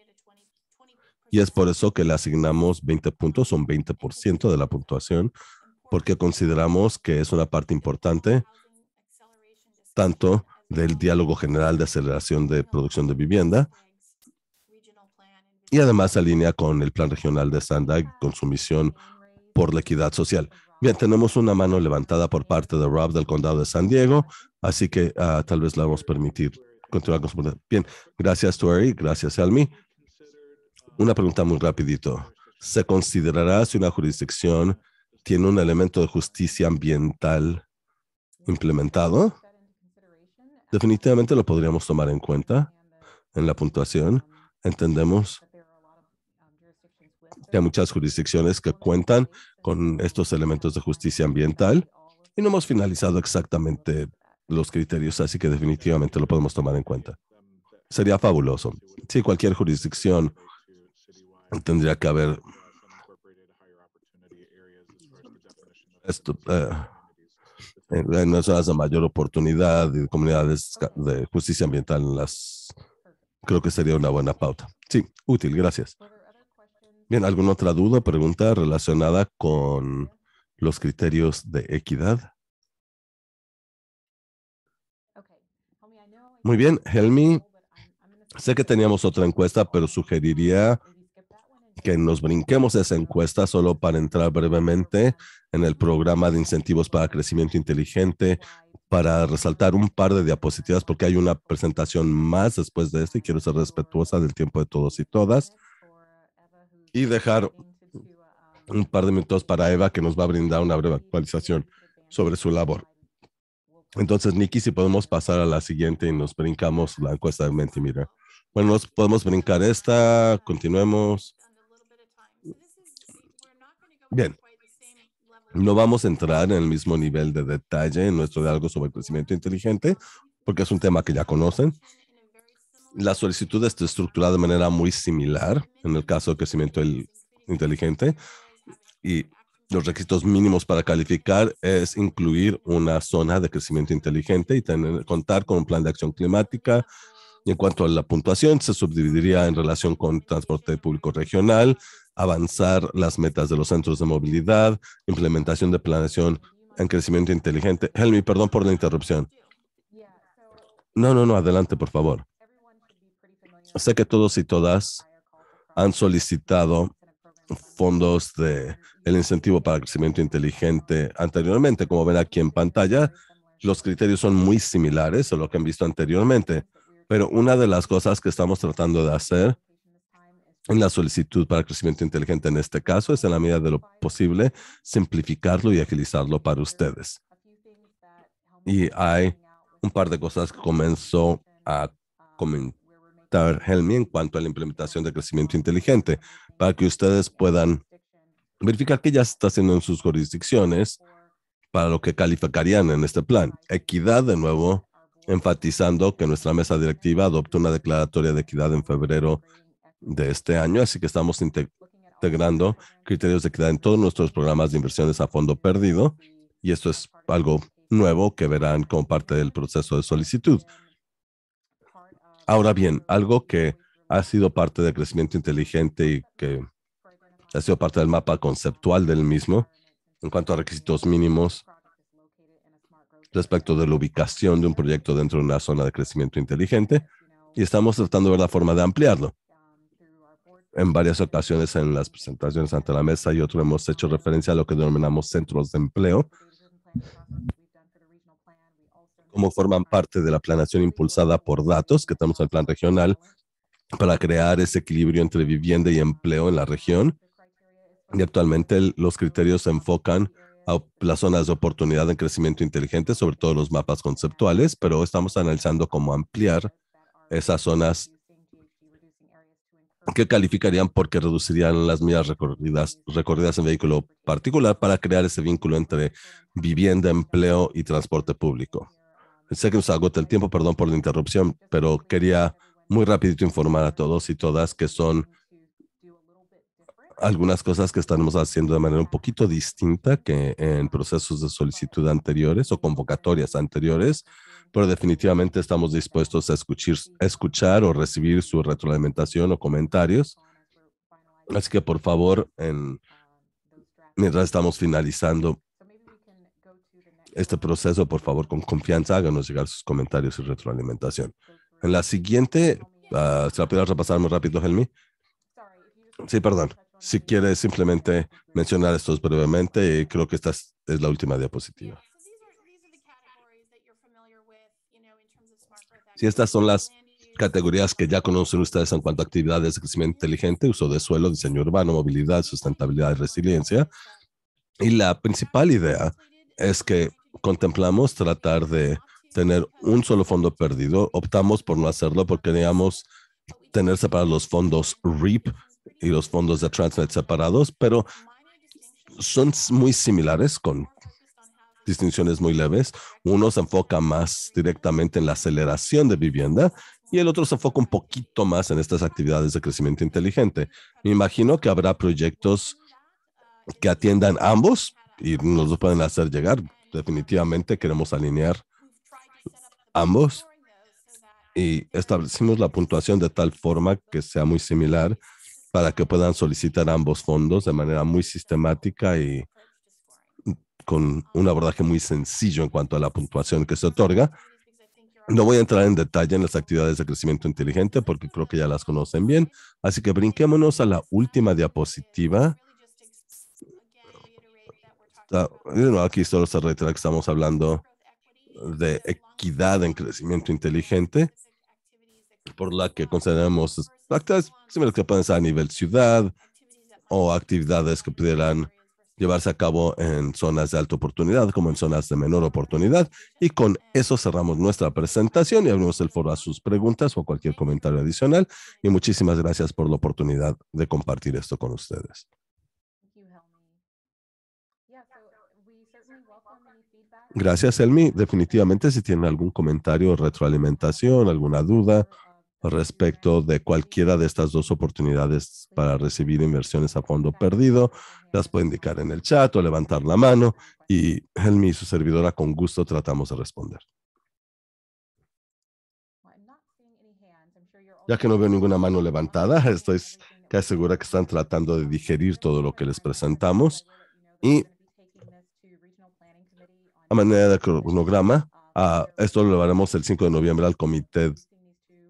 Y es por eso que le asignamos 20 puntos, son 20% de la puntuación, porque consideramos que es una parte importante tanto del diálogo general de aceleración de producción de vivienda y además alinea con el plan regional de Sandag con su misión por la equidad social. Bien, tenemos una mano levantada por parte de Rob del condado de San Diego, así que ah, tal vez la vamos a permitir. Bien, gracias Tori, gracias almi Una pregunta muy rapidito. ¿Se considerará si una jurisdicción tiene un elemento de justicia ambiental implementado? Definitivamente lo podríamos tomar en cuenta en la puntuación. Entendemos que hay muchas jurisdicciones que cuentan con estos elementos de justicia ambiental y no hemos finalizado exactamente los criterios, así que definitivamente lo podemos tomar en cuenta. Sería fabuloso. Sí, cualquier jurisdicción tendría que haber esto, eh, en las zonas de mayor oportunidad y comunidades de justicia ambiental las creo que sería una buena pauta. Sí, útil, gracias. Bien, ¿alguna otra duda o pregunta relacionada con los criterios de equidad? Muy bien, Helmi. Sé que teníamos otra encuesta, pero sugeriría que nos brinquemos esa encuesta solo para entrar brevemente en el programa de incentivos para crecimiento inteligente, para resaltar un par de diapositivas, porque hay una presentación más después de esta y quiero ser respetuosa del tiempo de todos y todas. Y dejar un par de minutos para Eva, que nos va a brindar una breve actualización sobre su labor. Entonces, Nikki, si podemos pasar a la siguiente y nos brincamos la encuesta de mira Bueno, nos podemos brincar esta, continuemos. Bien. No vamos a entrar en el mismo nivel de detalle en nuestro diálogo sobre crecimiento inteligente, porque es un tema que ya conocen. La solicitud está estructurada de manera muy similar en el caso de crecimiento inteligente y los requisitos mínimos para calificar es incluir una zona de crecimiento inteligente y tener, contar con un plan de acción climática. en cuanto a la puntuación, se subdividiría en relación con transporte público regional, avanzar las metas de los centros de movilidad, implementación de planeación en crecimiento inteligente. Helmi, perdón por la interrupción. No, no, no, adelante, por favor. Sé que todos y todas han solicitado fondos de el incentivo para crecimiento inteligente anteriormente. Como ven aquí en pantalla, los criterios son muy similares a lo que han visto anteriormente, pero una de las cosas que estamos tratando de hacer en la solicitud para crecimiento inteligente en este caso es en la medida de lo posible simplificarlo y agilizarlo para ustedes. Y hay un par de cosas que comenzó a comentar Helmi en cuanto a la implementación de crecimiento inteligente para que ustedes puedan verificar que ya se está haciendo en sus jurisdicciones para lo que calificarían en este plan. Equidad, de nuevo, enfatizando que nuestra mesa directiva adoptó una declaratoria de equidad en febrero de este año, así que estamos integrando criterios de equidad en todos nuestros programas de inversiones a fondo perdido, y esto es algo nuevo que verán como parte del proceso de solicitud. Ahora bien, algo que ha sido parte del crecimiento inteligente y que ha sido parte del mapa conceptual del mismo en cuanto a requisitos mínimos respecto de la ubicación de un proyecto dentro de una zona de crecimiento inteligente y estamos tratando de ver la forma de ampliarlo. En varias ocasiones en las presentaciones ante la mesa y otro hemos hecho referencia a lo que denominamos centros de empleo, como forman parte de la planación impulsada por datos que tenemos en el plan regional para crear ese equilibrio entre vivienda y empleo en la región. Y actualmente los criterios se enfocan a las zonas de oportunidad en crecimiento inteligente, sobre todo los mapas conceptuales, pero estamos analizando cómo ampliar esas zonas que calificarían porque reducirían las millas recorridas, recorridas en vehículo particular para crear ese vínculo entre vivienda, empleo y transporte público. Sé que nos agota el tiempo, perdón por la interrupción, pero quería muy rapidito informar a todos y todas que son algunas cosas que estamos haciendo de manera un poquito distinta que en procesos de solicitud anteriores o convocatorias anteriores, pero definitivamente estamos dispuestos a escuchar, escuchar o recibir su retroalimentación o comentarios. Así que por favor, en, mientras estamos finalizando este proceso, por favor, con confianza, háganos llegar sus comentarios y retroalimentación. En la siguiente, ah, se la pido repasar muy rápido, Helmi. Sí, perdón. Si quiere simplemente mencionar estos brevemente, y creo que esta es la última diapositiva. Si estas son las categorías que ya conocen ustedes en cuanto a actividades de crecimiento inteligente, uso de suelo, diseño urbano, movilidad, sustentabilidad y resiliencia. Y la principal idea es que contemplamos tratar de tener un solo fondo perdido. Optamos por no hacerlo porque queríamos tener separados los fondos REAP y los fondos de Transnet separados, pero son muy similares con distinciones muy leves. Uno se enfoca más directamente en la aceleración de vivienda y el otro se enfoca un poquito más en estas actividades de crecimiento inteligente. Me imagino que habrá proyectos que atiendan ambos y nos lo pueden hacer llegar. Definitivamente queremos alinear ambos y establecimos la puntuación de tal forma que sea muy similar para que puedan solicitar ambos fondos de manera muy sistemática y con un abordaje muy sencillo en cuanto a la puntuación que se otorga. No voy a entrar en detalle en las actividades de crecimiento inteligente porque creo que ya las conocen bien, así que brinquémonos a la última diapositiva. Ah, aquí solo se reitera que estamos hablando de equidad en crecimiento inteligente, por la que consideramos actividades similares que pueden ser a nivel ciudad o actividades que pudieran llevarse a cabo en zonas de alta oportunidad como en zonas de menor oportunidad. Y con eso cerramos nuestra presentación y abrimos el foro a sus preguntas o cualquier comentario adicional. Y muchísimas gracias por la oportunidad de compartir esto con ustedes. Gracias, Elmi. Definitivamente, si tienen algún comentario, retroalimentación, alguna duda respecto de cualquiera de estas dos oportunidades para recibir inversiones a fondo perdido, las puede indicar en el chat o levantar la mano y Helmi y su servidora con gusto tratamos de responder. Ya que no veo ninguna mano levantada, estoy casi segura que están tratando de digerir todo lo que les presentamos y a manera de cronograma. a ah, ah, esto lo haremos el 5 de noviembre al Comité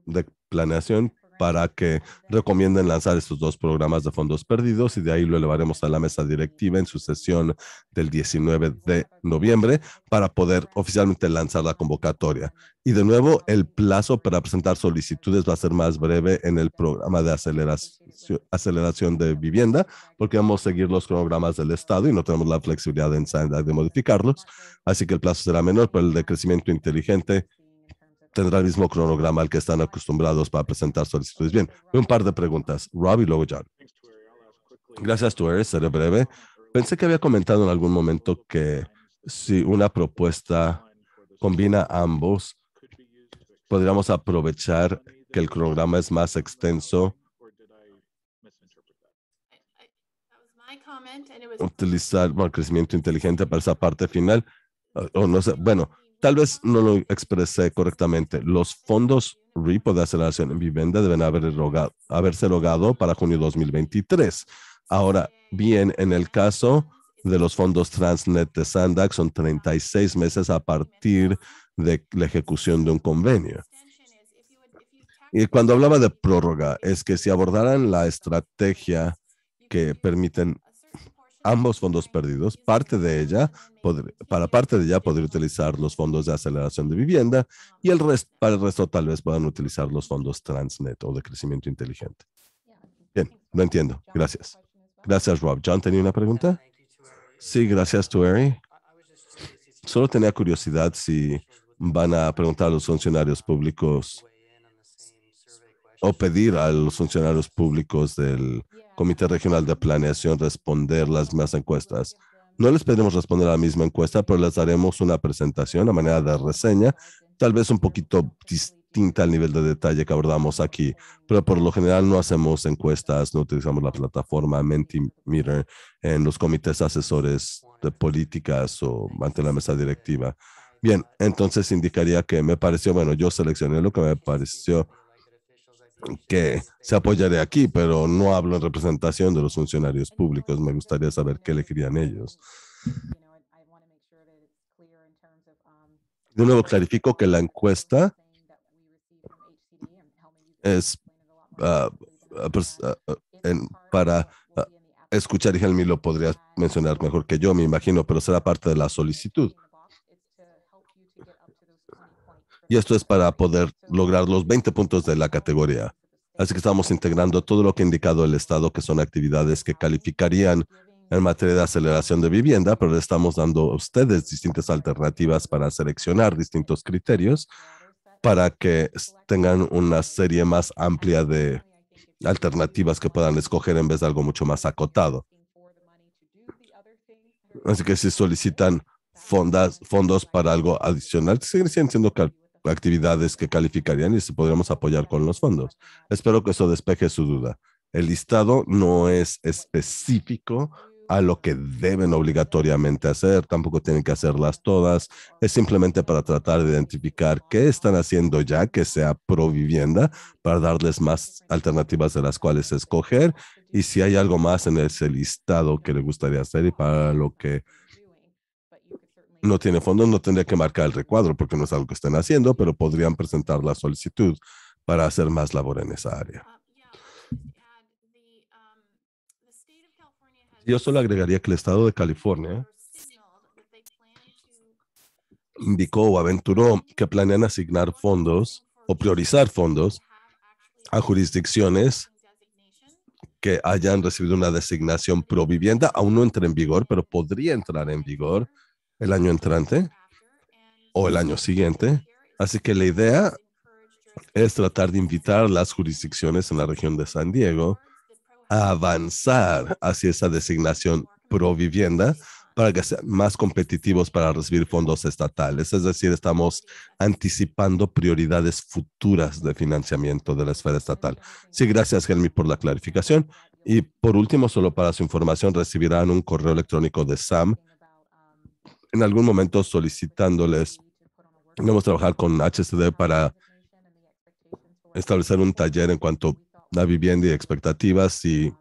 de Planeación para que recomienden lanzar estos dos programas de fondos perdidos y de ahí lo elevaremos a la mesa directiva en su sesión del 19 de noviembre para poder oficialmente lanzar la convocatoria. Y de nuevo, el plazo para presentar solicitudes va a ser más breve en el programa de aceleración, aceleración de vivienda, porque vamos a seguir los cronogramas del Estado y no tenemos la flexibilidad de modificarlos. Así que el plazo será menor, pero el de crecimiento inteligente tendrá el mismo cronograma al que están acostumbrados para presentar solicitudes. Bien, un par de preguntas. Rob y luego John. Gracias, Tuer. Seré breve. Pensé que había comentado en algún momento que si una propuesta combina ambos, podríamos aprovechar que el cronograma es más extenso. Utilizar el crecimiento inteligente para esa parte final. O no sé, bueno, Tal vez no lo expresé correctamente. Los fondos RIPO de aceleración en vivienda deben haberse logado para junio 2023. Ahora bien, en el caso de los fondos Transnet de Sandag, son 36 meses a partir de la ejecución de un convenio. Y cuando hablaba de prórroga, es que si abordaran la estrategia que permiten ambos fondos perdidos, parte de ella, para parte de ella podría utilizar los fondos de aceleración de vivienda y el resto, para el resto tal vez puedan utilizar los fondos Transnet o de crecimiento inteligente. Bien, lo entiendo. Gracias. Gracias, Rob. John tenía una pregunta. Sí, gracias, Tueri. Solo tenía curiosidad si van a preguntar a los funcionarios públicos o pedir a los funcionarios públicos del Comité Regional de Planeación responder las mismas encuestas. No les pedimos responder a la misma encuesta, pero les daremos una presentación a manera de reseña, tal vez un poquito distinta al nivel de detalle que abordamos aquí, pero por lo general no hacemos encuestas, no utilizamos la plataforma Mentimeter en los comités asesores de políticas o ante la mesa directiva. Bien, entonces indicaría que me pareció, bueno, yo seleccioné lo que me pareció que se apoya de aquí, pero no hablo en representación de los funcionarios públicos. Me gustaría saber qué elegirían ellos. De nuevo, clarifico que la encuesta es ah, ah, pues, ah, para escuchar, y Helmi lo podría mencionar mejor que yo, me imagino, pero será parte de la solicitud. Y esto es para poder lograr los 20 puntos de la categoría. Así que estamos integrando todo lo que ha indicado el Estado, que son actividades que calificarían en materia de aceleración de vivienda, pero le estamos dando a ustedes distintas alternativas para seleccionar distintos criterios para que tengan una serie más amplia de alternativas que puedan escoger en vez de algo mucho más acotado. Así que si solicitan fondos para algo adicional, siguen siendo cal actividades que calificarían y si podríamos apoyar con los fondos. Espero que eso despeje su duda. El listado no es específico a lo que deben obligatoriamente hacer, tampoco tienen que hacerlas todas, es simplemente para tratar de identificar qué están haciendo ya que sea pro vivienda, para darles más alternativas de las cuales escoger y si hay algo más en ese listado que le gustaría hacer y para lo que no tiene fondos, no tendría que marcar el recuadro porque no es algo que estén haciendo, pero podrían presentar la solicitud para hacer más labor en esa área. Ah, um, Yo solo agregaría que el Estado de California indicó o aventuró que planean asignar fondos o priorizar fondos a jurisdicciones que hayan recibido una designación pro vivienda. Aún no entra en vigor, pero podría entrar en vigor el año entrante o el año siguiente. Así que la idea es tratar de invitar las jurisdicciones en la región de San Diego a avanzar hacia esa designación pro vivienda para que sean más competitivos para recibir fondos estatales. Es decir, estamos anticipando prioridades futuras de financiamiento de la esfera estatal. Sí, gracias, Helmi, por la clarificación. Y por último, solo para su información, recibirán un correo electrónico de SAM en algún momento solicitándoles, vamos a trabajar con HCD para establecer un taller en cuanto a vivienda y expectativas y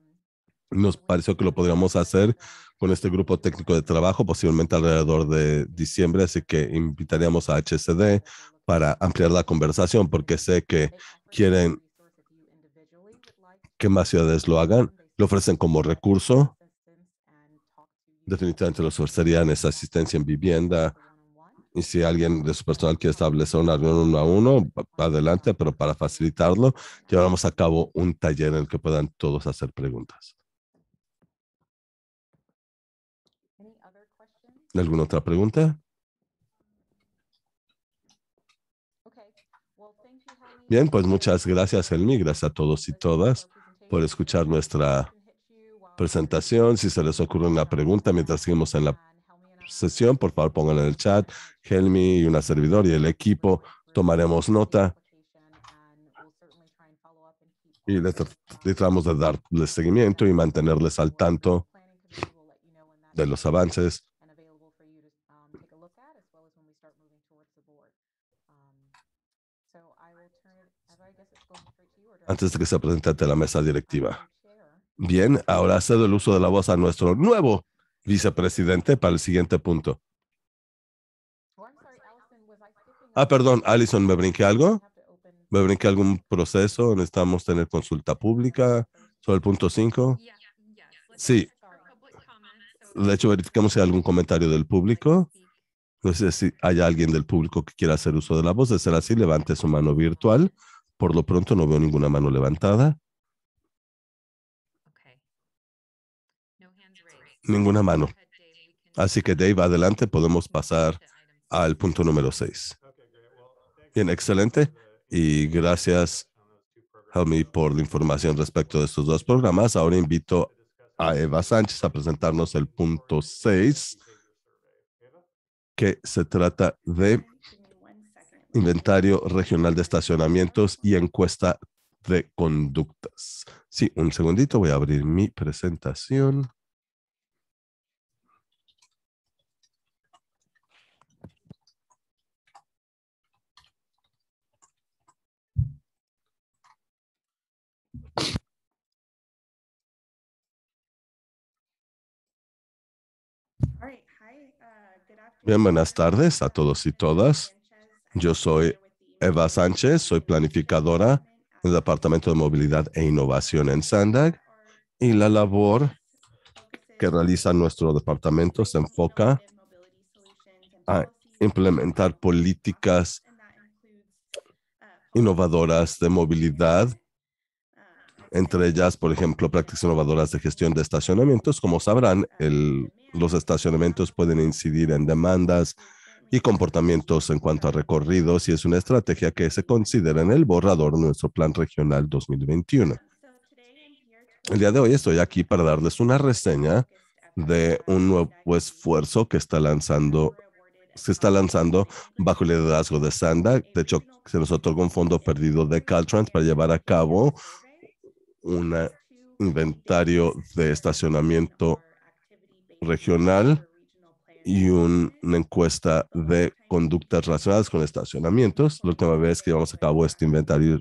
nos pareció que lo podríamos hacer con este grupo técnico de trabajo, posiblemente alrededor de diciembre, así que invitaríamos a HCD para ampliar la conversación, porque sé que quieren que más ciudades lo hagan, lo ofrecen como recurso definitivamente los ofrecerían esa asistencia en vivienda. Y si alguien de su personal quiere establecer una reunión uno a uno, adelante, pero para facilitarlo, llevamos a cabo un taller en el que puedan todos hacer preguntas. ¿Alguna otra pregunta? Bien, pues muchas gracias, Elmi. Gracias a todos y todas por escuchar nuestra presentación. Si se les ocurre una pregunta mientras seguimos en la sesión, por favor pongan en el chat. Helmi y una servidora y el equipo tomaremos nota y tratamos de darles seguimiento y mantenerles al tanto de los avances. antes de que se presente ante la mesa directiva. Bien, ahora cedo el uso de la voz a nuestro nuevo vicepresidente para el siguiente punto. Oh, ah, perdón, Alison, ¿me brinqué algo? ¿Me brinqué algún proceso? ¿Necesitamos tener consulta pública sobre el punto 5? Sí. De hecho, verificamos si hay algún comentario del público. No sé si hay alguien del público que quiera hacer uso de la voz. De ser así, levante su mano virtual. Por lo pronto, no veo ninguna mano levantada. ninguna mano. Así que Dave, adelante, podemos pasar al punto número 6. Bien, excelente. Y gracias, Helmi, por la información respecto de estos dos programas. Ahora invito a Eva Sánchez a presentarnos el punto 6, que se trata de inventario regional de estacionamientos y encuesta de conductas. Sí, un segundito, voy a abrir mi presentación. Bien, buenas tardes a todos y todas. Yo soy Eva Sánchez, soy planificadora del Departamento de Movilidad e Innovación en Sandag y la labor que realiza nuestro departamento se enfoca a implementar políticas innovadoras de movilidad, entre ellas, por ejemplo, prácticas innovadoras de gestión de estacionamientos. Como sabrán, el los estacionamientos pueden incidir en demandas y comportamientos en cuanto a recorridos y es una estrategia que se considera en el borrador de nuestro plan regional 2021. El día de hoy estoy aquí para darles una reseña de un nuevo esfuerzo que está lanzando se está lanzando bajo el liderazgo de SANDAC, De hecho, se nos otorgó un fondo perdido de Caltrans para llevar a cabo un inventario de estacionamiento regional y una encuesta de conductas relacionadas con estacionamientos. La última vez que llevamos a cabo este inventario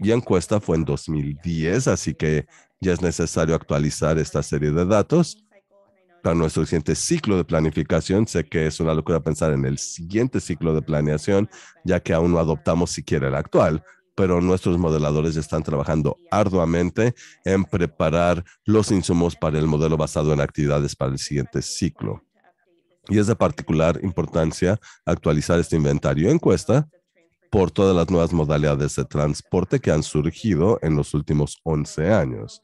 y encuesta fue en 2010, así que ya es necesario actualizar esta serie de datos para nuestro siguiente ciclo de planificación. Sé que es una locura pensar en el siguiente ciclo de planeación, ya que aún no adoptamos siquiera el actual, pero nuestros modeladores están trabajando arduamente en preparar los insumos para el modelo basado en actividades para el siguiente ciclo. Y es de particular importancia actualizar este inventario e encuesta por todas las nuevas modalidades de transporte que han surgido en los últimos 11 años.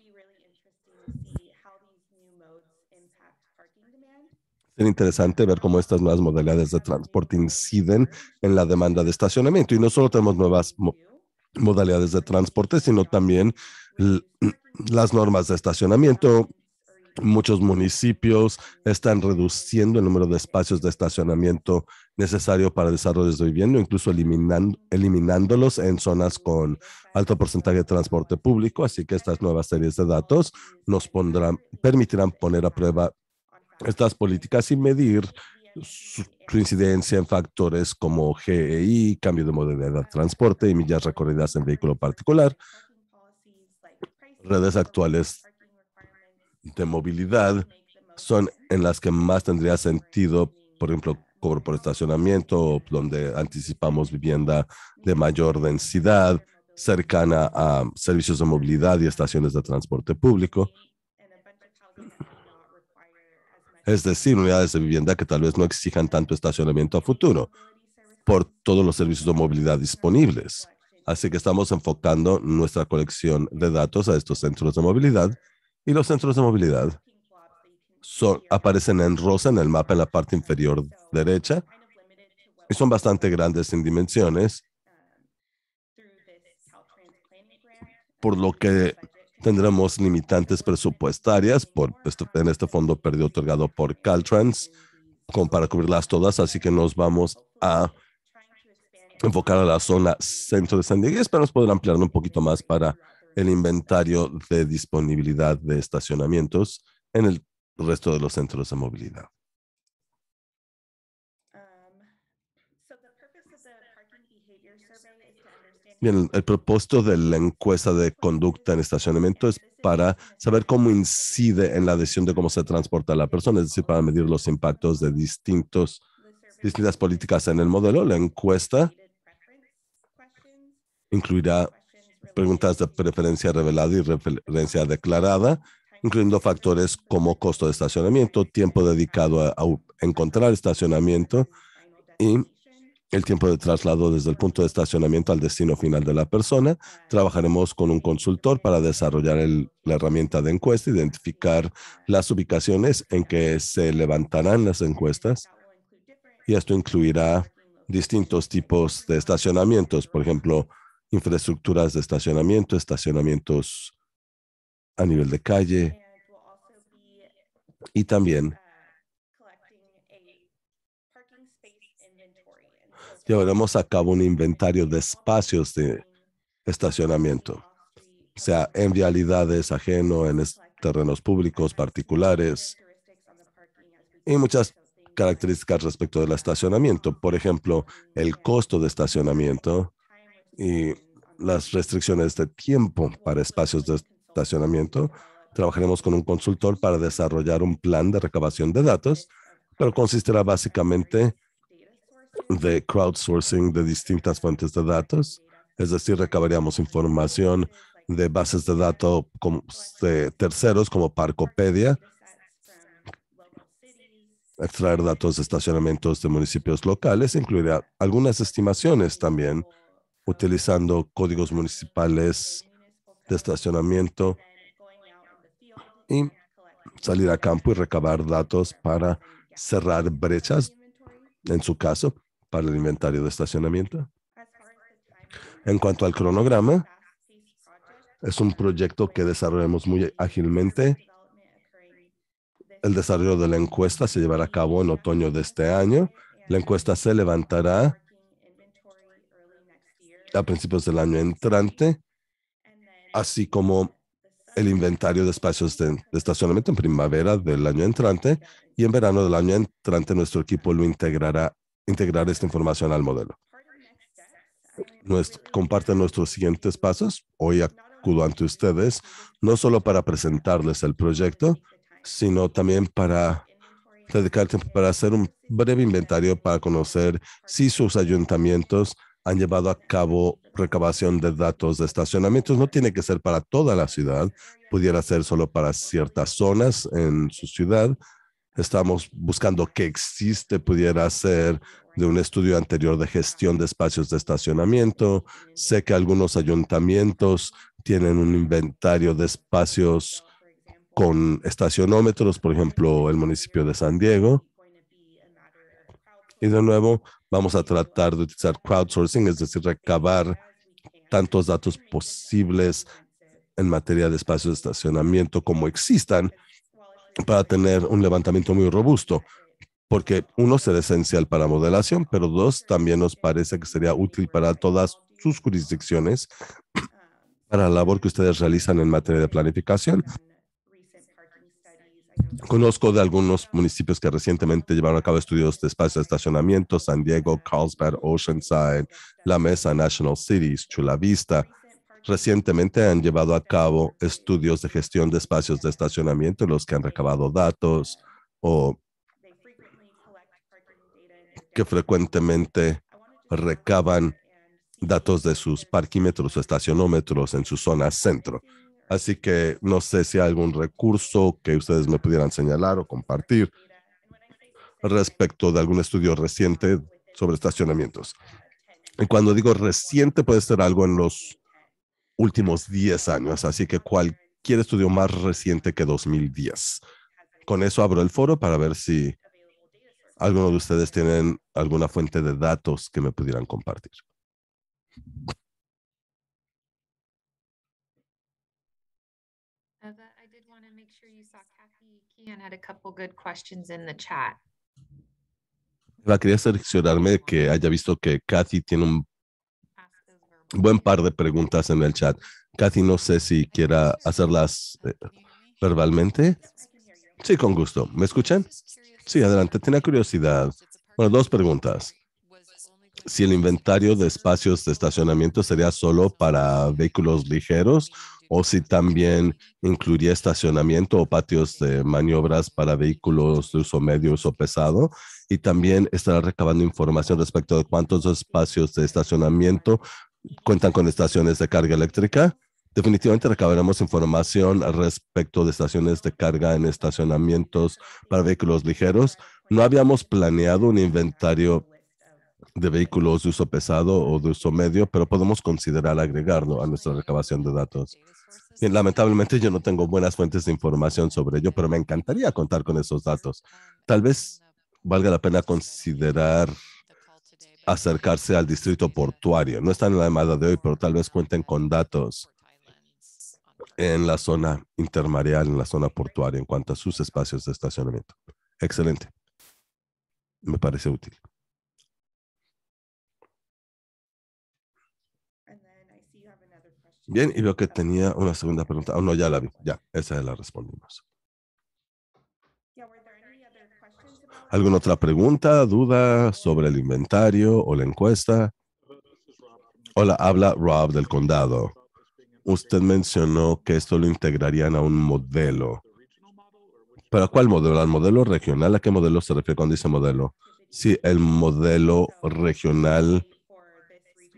Es interesante ver cómo estas nuevas modalidades de transporte inciden en la demanda de estacionamiento. Y no solo tenemos nuevas modalidades de transporte, sino también *clears throat* las normas de estacionamiento. Muchos municipios están reduciendo el número de espacios de estacionamiento necesario para desarrollos de vivienda, incluso eliminando, eliminándolos en zonas con alto porcentaje de transporte público. Así que estas nuevas series de datos nos pondrán, permitirán poner a prueba estas políticas y medir su incidencia en factores como GEI, cambio de modalidad de transporte y millas recorridas en vehículo particular, redes actuales de movilidad son en las que más tendría sentido, por ejemplo, cobro por estacionamiento, donde anticipamos vivienda de mayor densidad, cercana a servicios de movilidad y estaciones de transporte público es decir, unidades de vivienda que tal vez no exijan tanto estacionamiento a futuro por todos los servicios de movilidad disponibles. Así que estamos enfocando nuestra colección de datos a estos centros de movilidad y los centros de movilidad aparecen en rosa en el mapa en la parte inferior derecha y son bastante grandes en dimensiones, por lo que tendremos limitantes presupuestarias por en este fondo perdido otorgado por Caltrans para cubrirlas todas, así que nos vamos a enfocar a la zona centro de San Diego para esperamos poder ampliarlo un poquito más para el inventario de disponibilidad de estacionamientos en el resto de los centros de movilidad. Bien, el propósito de la encuesta de conducta en estacionamiento es para saber cómo incide en la decisión de cómo se transporta la persona, es decir, para medir los impactos de distintos, distintas políticas en el modelo. La encuesta incluirá preguntas de preferencia revelada y referencia declarada, incluyendo factores como costo de estacionamiento, tiempo dedicado a encontrar estacionamiento y el tiempo de traslado desde el punto de estacionamiento al destino final de la persona. Trabajaremos con un consultor para desarrollar la herramienta de encuesta, identificar las ubicaciones en que se levantarán las encuestas. Y esto incluirá distintos tipos de estacionamientos, por ejemplo, infraestructuras de estacionamiento, estacionamientos a nivel de calle. Y también llevaremos a cabo un inventario de espacios de estacionamiento, sea en vialidades ajeno, en terrenos públicos particulares y muchas características respecto del estacionamiento. Por ejemplo, el costo de estacionamiento y las restricciones de tiempo para espacios de estacionamiento. Trabajaremos con un consultor para desarrollar un plan de recabación de datos, pero consistirá básicamente en de crowdsourcing de distintas fuentes de datos, es decir, recabaríamos información de bases de datos de terceros como Parcopedia, extraer datos de estacionamientos de municipios locales, incluirá algunas estimaciones también, utilizando códigos municipales de estacionamiento y salir a campo y recabar datos para cerrar brechas, en su caso, para el inventario de estacionamiento. En cuanto al cronograma, es un proyecto que desarrollamos muy ágilmente. El desarrollo de la encuesta se llevará a cabo en otoño de este año. La encuesta se levantará a principios del año entrante, así como el inventario de espacios de, de, estacionamiento en primavera del año entrante y en verano del año entrante nuestro equipo lo integrará integrar esta información al modelo. Nuestro, comparten nuestros siguientes pasos. Hoy acudo ante ustedes, no solo para presentarles el proyecto, sino también para dedicar tiempo para hacer un breve inventario para conocer si sus ayuntamientos han llevado a cabo recabación de datos de estacionamientos. No tiene que ser para toda la ciudad, pudiera ser solo para ciertas zonas en su ciudad, estamos buscando que existe pudiera ser de un estudio anterior de gestión de espacios de estacionamiento. Sé que algunos ayuntamientos tienen un inventario de espacios con estacionómetros, por ejemplo, el municipio de San Diego. Y de nuevo, vamos a tratar de utilizar crowdsourcing, es decir, recabar tantos datos posibles en materia de espacios de estacionamiento como existan para tener un levantamiento muy robusto, porque uno será esencial para modelación, pero dos, también nos parece que sería útil para todas sus jurisdicciones, para la labor que ustedes realizan en materia de planificación. Conozco de algunos municipios que recientemente llevaron a cabo estudios de espacios de estacionamiento, San Diego, Carlsbad, Oceanside, La Mesa, National Cities, Chula Vista, Recientemente han llevado a cabo estudios de gestión de espacios de estacionamiento en los que han recabado datos o que frecuentemente recaban datos de sus parquímetros o estacionómetros en su zona centro. Así que no sé si hay algún recurso que ustedes me pudieran señalar o compartir respecto de algún estudio reciente sobre estacionamientos. Y cuando digo reciente, puede ser algo en los últimos 10 años, así que cualquier estudio más reciente que 2010. Con eso abro el foro para ver si alguno de ustedes tienen alguna fuente de datos que me pudieran compartir. quería seleccionarme que haya visto que Kathy tiene un buen par de preguntas en el chat. Kathy, no sé si quiera hacerlas eh, verbalmente. Sí, con gusto. ¿Me escuchan? Sí, adelante. Tiene curiosidad. Bueno, dos preguntas. Si el inventario de espacios de estacionamiento sería solo para vehículos ligeros o si también incluiría estacionamiento o patios de maniobras para vehículos de uso medio, o pesado. Y también estará recabando información respecto de cuántos espacios de estacionamiento cuentan con estaciones de carga eléctrica. Definitivamente recabaremos información respecto de estaciones de carga en estacionamientos para vehículos ligeros. No habíamos planeado un inventario de vehículos de uso pesado o de uso medio, pero podemos considerar agregarlo a nuestra recabación de datos. lamentablemente yo no tengo buenas fuentes de información sobre ello, pero me encantaría contar con esos datos. Tal vez valga la pena considerar acercarse al distrito portuario. No están en la llamada de hoy, pero tal vez cuenten con datos en la zona intermareal, en la zona portuaria, en cuanto a sus espacios de estacionamiento. Excelente. Me parece útil. Bien, y veo que tenía una segunda pregunta. Oh, no, ya la vi. Ya, esa la respondimos. ¿Alguna otra pregunta, duda sobre el inventario o la encuesta? Hola, habla Rob del condado. Usted mencionó que esto lo integrarían a un modelo. ¿Pero cuál modelo? ¿Al modelo regional? ¿A qué modelo se refiere cuando dice modelo? Sí, el modelo regional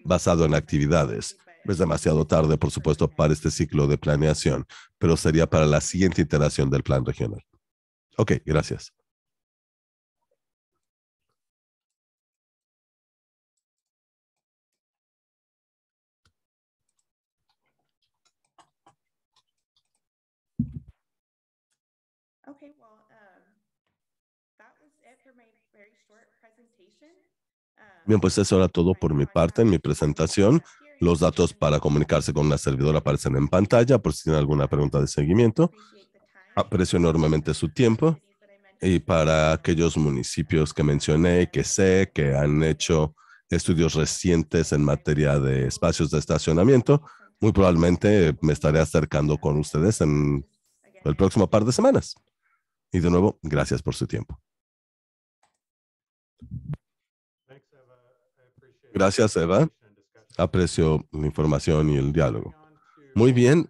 basado en actividades. Es demasiado tarde, por supuesto, para este ciclo de planeación, pero sería para la siguiente iteración del plan regional. Ok, gracias. Bien, pues eso era todo por mi parte en mi presentación. Los datos para comunicarse con la servidora aparecen en pantalla por si tienen alguna pregunta de seguimiento. Aprecio enormemente su tiempo y para aquellos municipios que mencioné que sé que han hecho estudios recientes en materia de espacios de estacionamiento, muy probablemente me estaré acercando con ustedes en el próximo par de semanas. Y de nuevo, gracias por su tiempo. Gracias, Eva. Aprecio la información y el diálogo. Muy bien.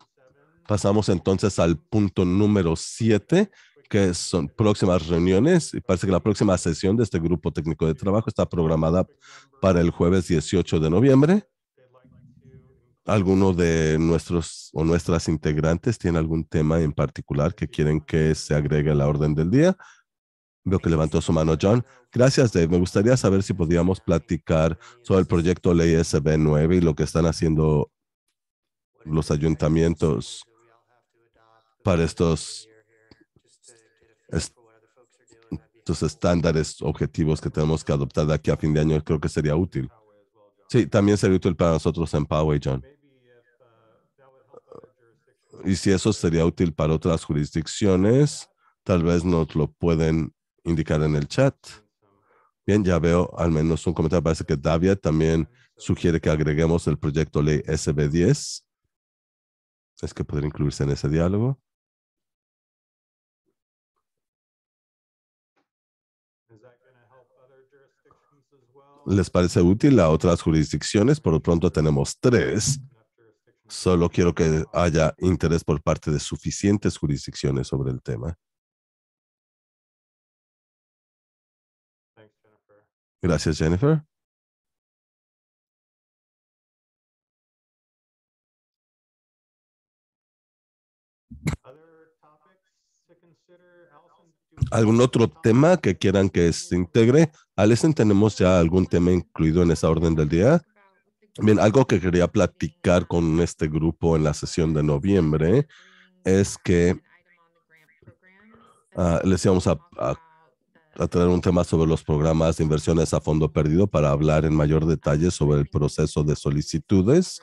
Pasamos entonces al punto número 7, que son próximas reuniones. Y parece que la próxima sesión de este grupo técnico de trabajo está programada para el jueves 18 de noviembre. ¿Alguno de nuestros o nuestras integrantes tiene algún tema en particular que quieren que se agregue a la orden del día? Veo que levantó su mano John. Gracias, Dave. Me gustaría saber si podíamos platicar sobre el proyecto Ley SB 9 y lo que están haciendo los ayuntamientos para estos, estos estándares objetivos que tenemos que adoptar de aquí a fin de año. Creo que sería útil. Sí, también sería útil para nosotros en Poway, John. Y si eso sería útil para otras jurisdicciones, tal vez nos lo pueden indicar en el chat. Bien, ya veo al menos un comentario. Parece que Davia también sugiere que agreguemos el proyecto ley SB10. Es que podría incluirse en ese diálogo. ¿Les parece útil a otras jurisdicciones? Por lo pronto tenemos tres. Solo quiero que haya interés por parte de suficientes jurisdicciones sobre el tema. Gracias, Jennifer. ¿Algún otro tema que quieran que se integre? Alison, ¿tenemos ya algún tema incluido en esa orden del día? Bien, algo que quería platicar con este grupo en la sesión de noviembre es que ah, les íbamos a a tener un tema sobre los programas de inversiones a fondo perdido para hablar en mayor detalle sobre el proceso de solicitudes.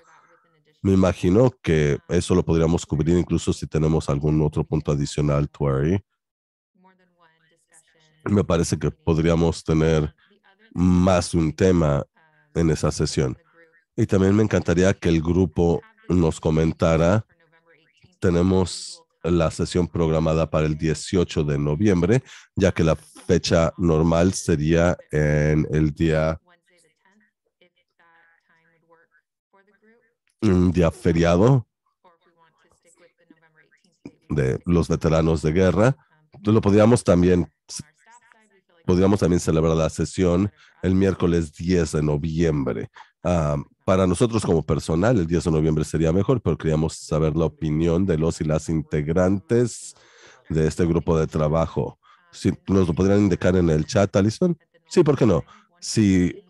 Me imagino que eso lo podríamos cubrir incluso si tenemos algún otro punto adicional, Tuari. Me parece que podríamos tener más un tema en esa sesión. Y también me encantaría que el grupo nos comentara. Tenemos la sesión programada para el 18 de noviembre, ya que la fecha normal sería en el día mm, feriado de los veteranos de guerra. Lo podríamos también podríamos también celebrar la sesión el miércoles 10 de noviembre Ah, para nosotros como personal, el 10 de noviembre sería mejor, pero queríamos saber la opinión de los y las integrantes de este grupo de trabajo. Si nos lo podrían indicar en el chat, Alison. Sí, ¿por qué no? Si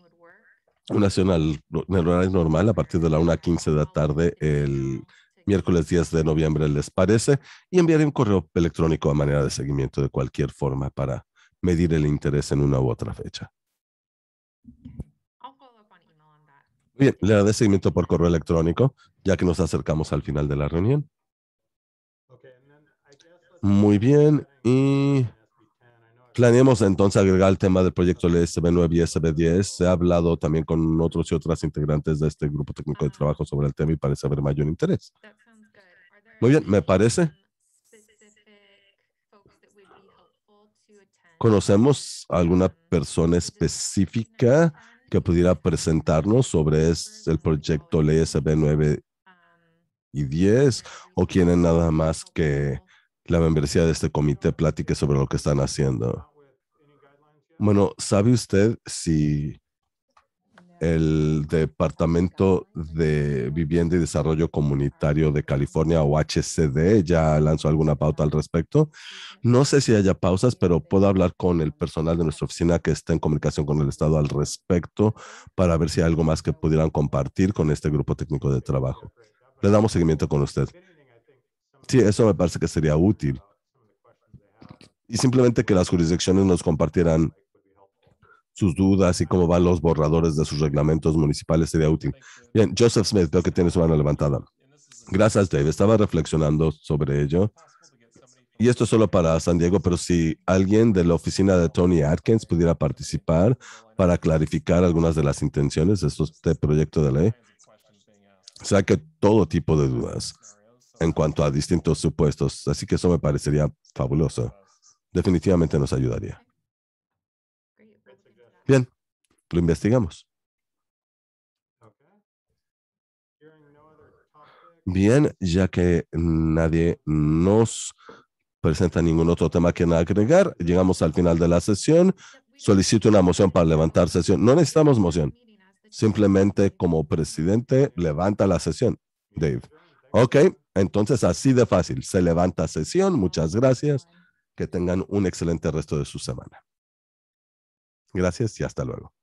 una sesión neuronal normal a partir de la 1.15 de la tarde el miércoles 10 de noviembre, ¿les parece? Y enviar un correo electrónico a manera de seguimiento de cualquier forma para medir el interés en una u otra fecha. Bien, le daré seguimiento por correo electrónico, ya que nos acercamos al final de la reunión. Muy bien, y planeamos entonces agregar el tema del proyecto LSB9 y SB10. ha hablado también con otros y otras integrantes de este grupo técnico de trabajo sobre el tema y parece haber mayor interés. Muy bien, me parece. ¿Conocemos a alguna persona específica que pudiera presentarnos sobre el proyecto Ley SB 9 y 10 o quieren nada más que la membresía de este comité platique sobre lo que están haciendo. Bueno, ¿sabe usted si el Departamento de Vivienda y Desarrollo Comunitario de California o HCD ya lanzó alguna pauta al respecto. No sé si haya pausas, pero puedo hablar con el personal de nuestra oficina que está en comunicación con el Estado al respecto para ver si hay algo más que pudieran compartir con este grupo técnico de trabajo. Le damos seguimiento con usted. Sí, eso me parece que sería útil. Y simplemente que las jurisdicciones nos compartieran sus dudas y cómo van los borradores de sus reglamentos municipales sería útil. Bien, Joseph Smith, veo que tiene su mano levantada. Gracias, Dave. Estaba reflexionando sobre ello. Ah, y esto es solo para San Diego, pero si alguien de la oficina de Tony Atkins pudiera participar ah, para clarificar algunas de las intenciones de este proyecto de ley, saque todo tipo de dudas en cuanto a distintos supuestos. Así que eso me parecería fabuloso. Definitivamente nos ayudaría. Bien, lo investigamos. Bien, ya que nadie nos presenta ningún otro tema que agregar, llegamos al final de la sesión. Solicito una moción para levantar sesión. No necesitamos moción. Simplemente como presidente levanta la sesión, Dave. Ok, entonces así de fácil. Se levanta sesión. Muchas gracias. Que tengan un excelente resto de su semana. Gracias y hasta luego.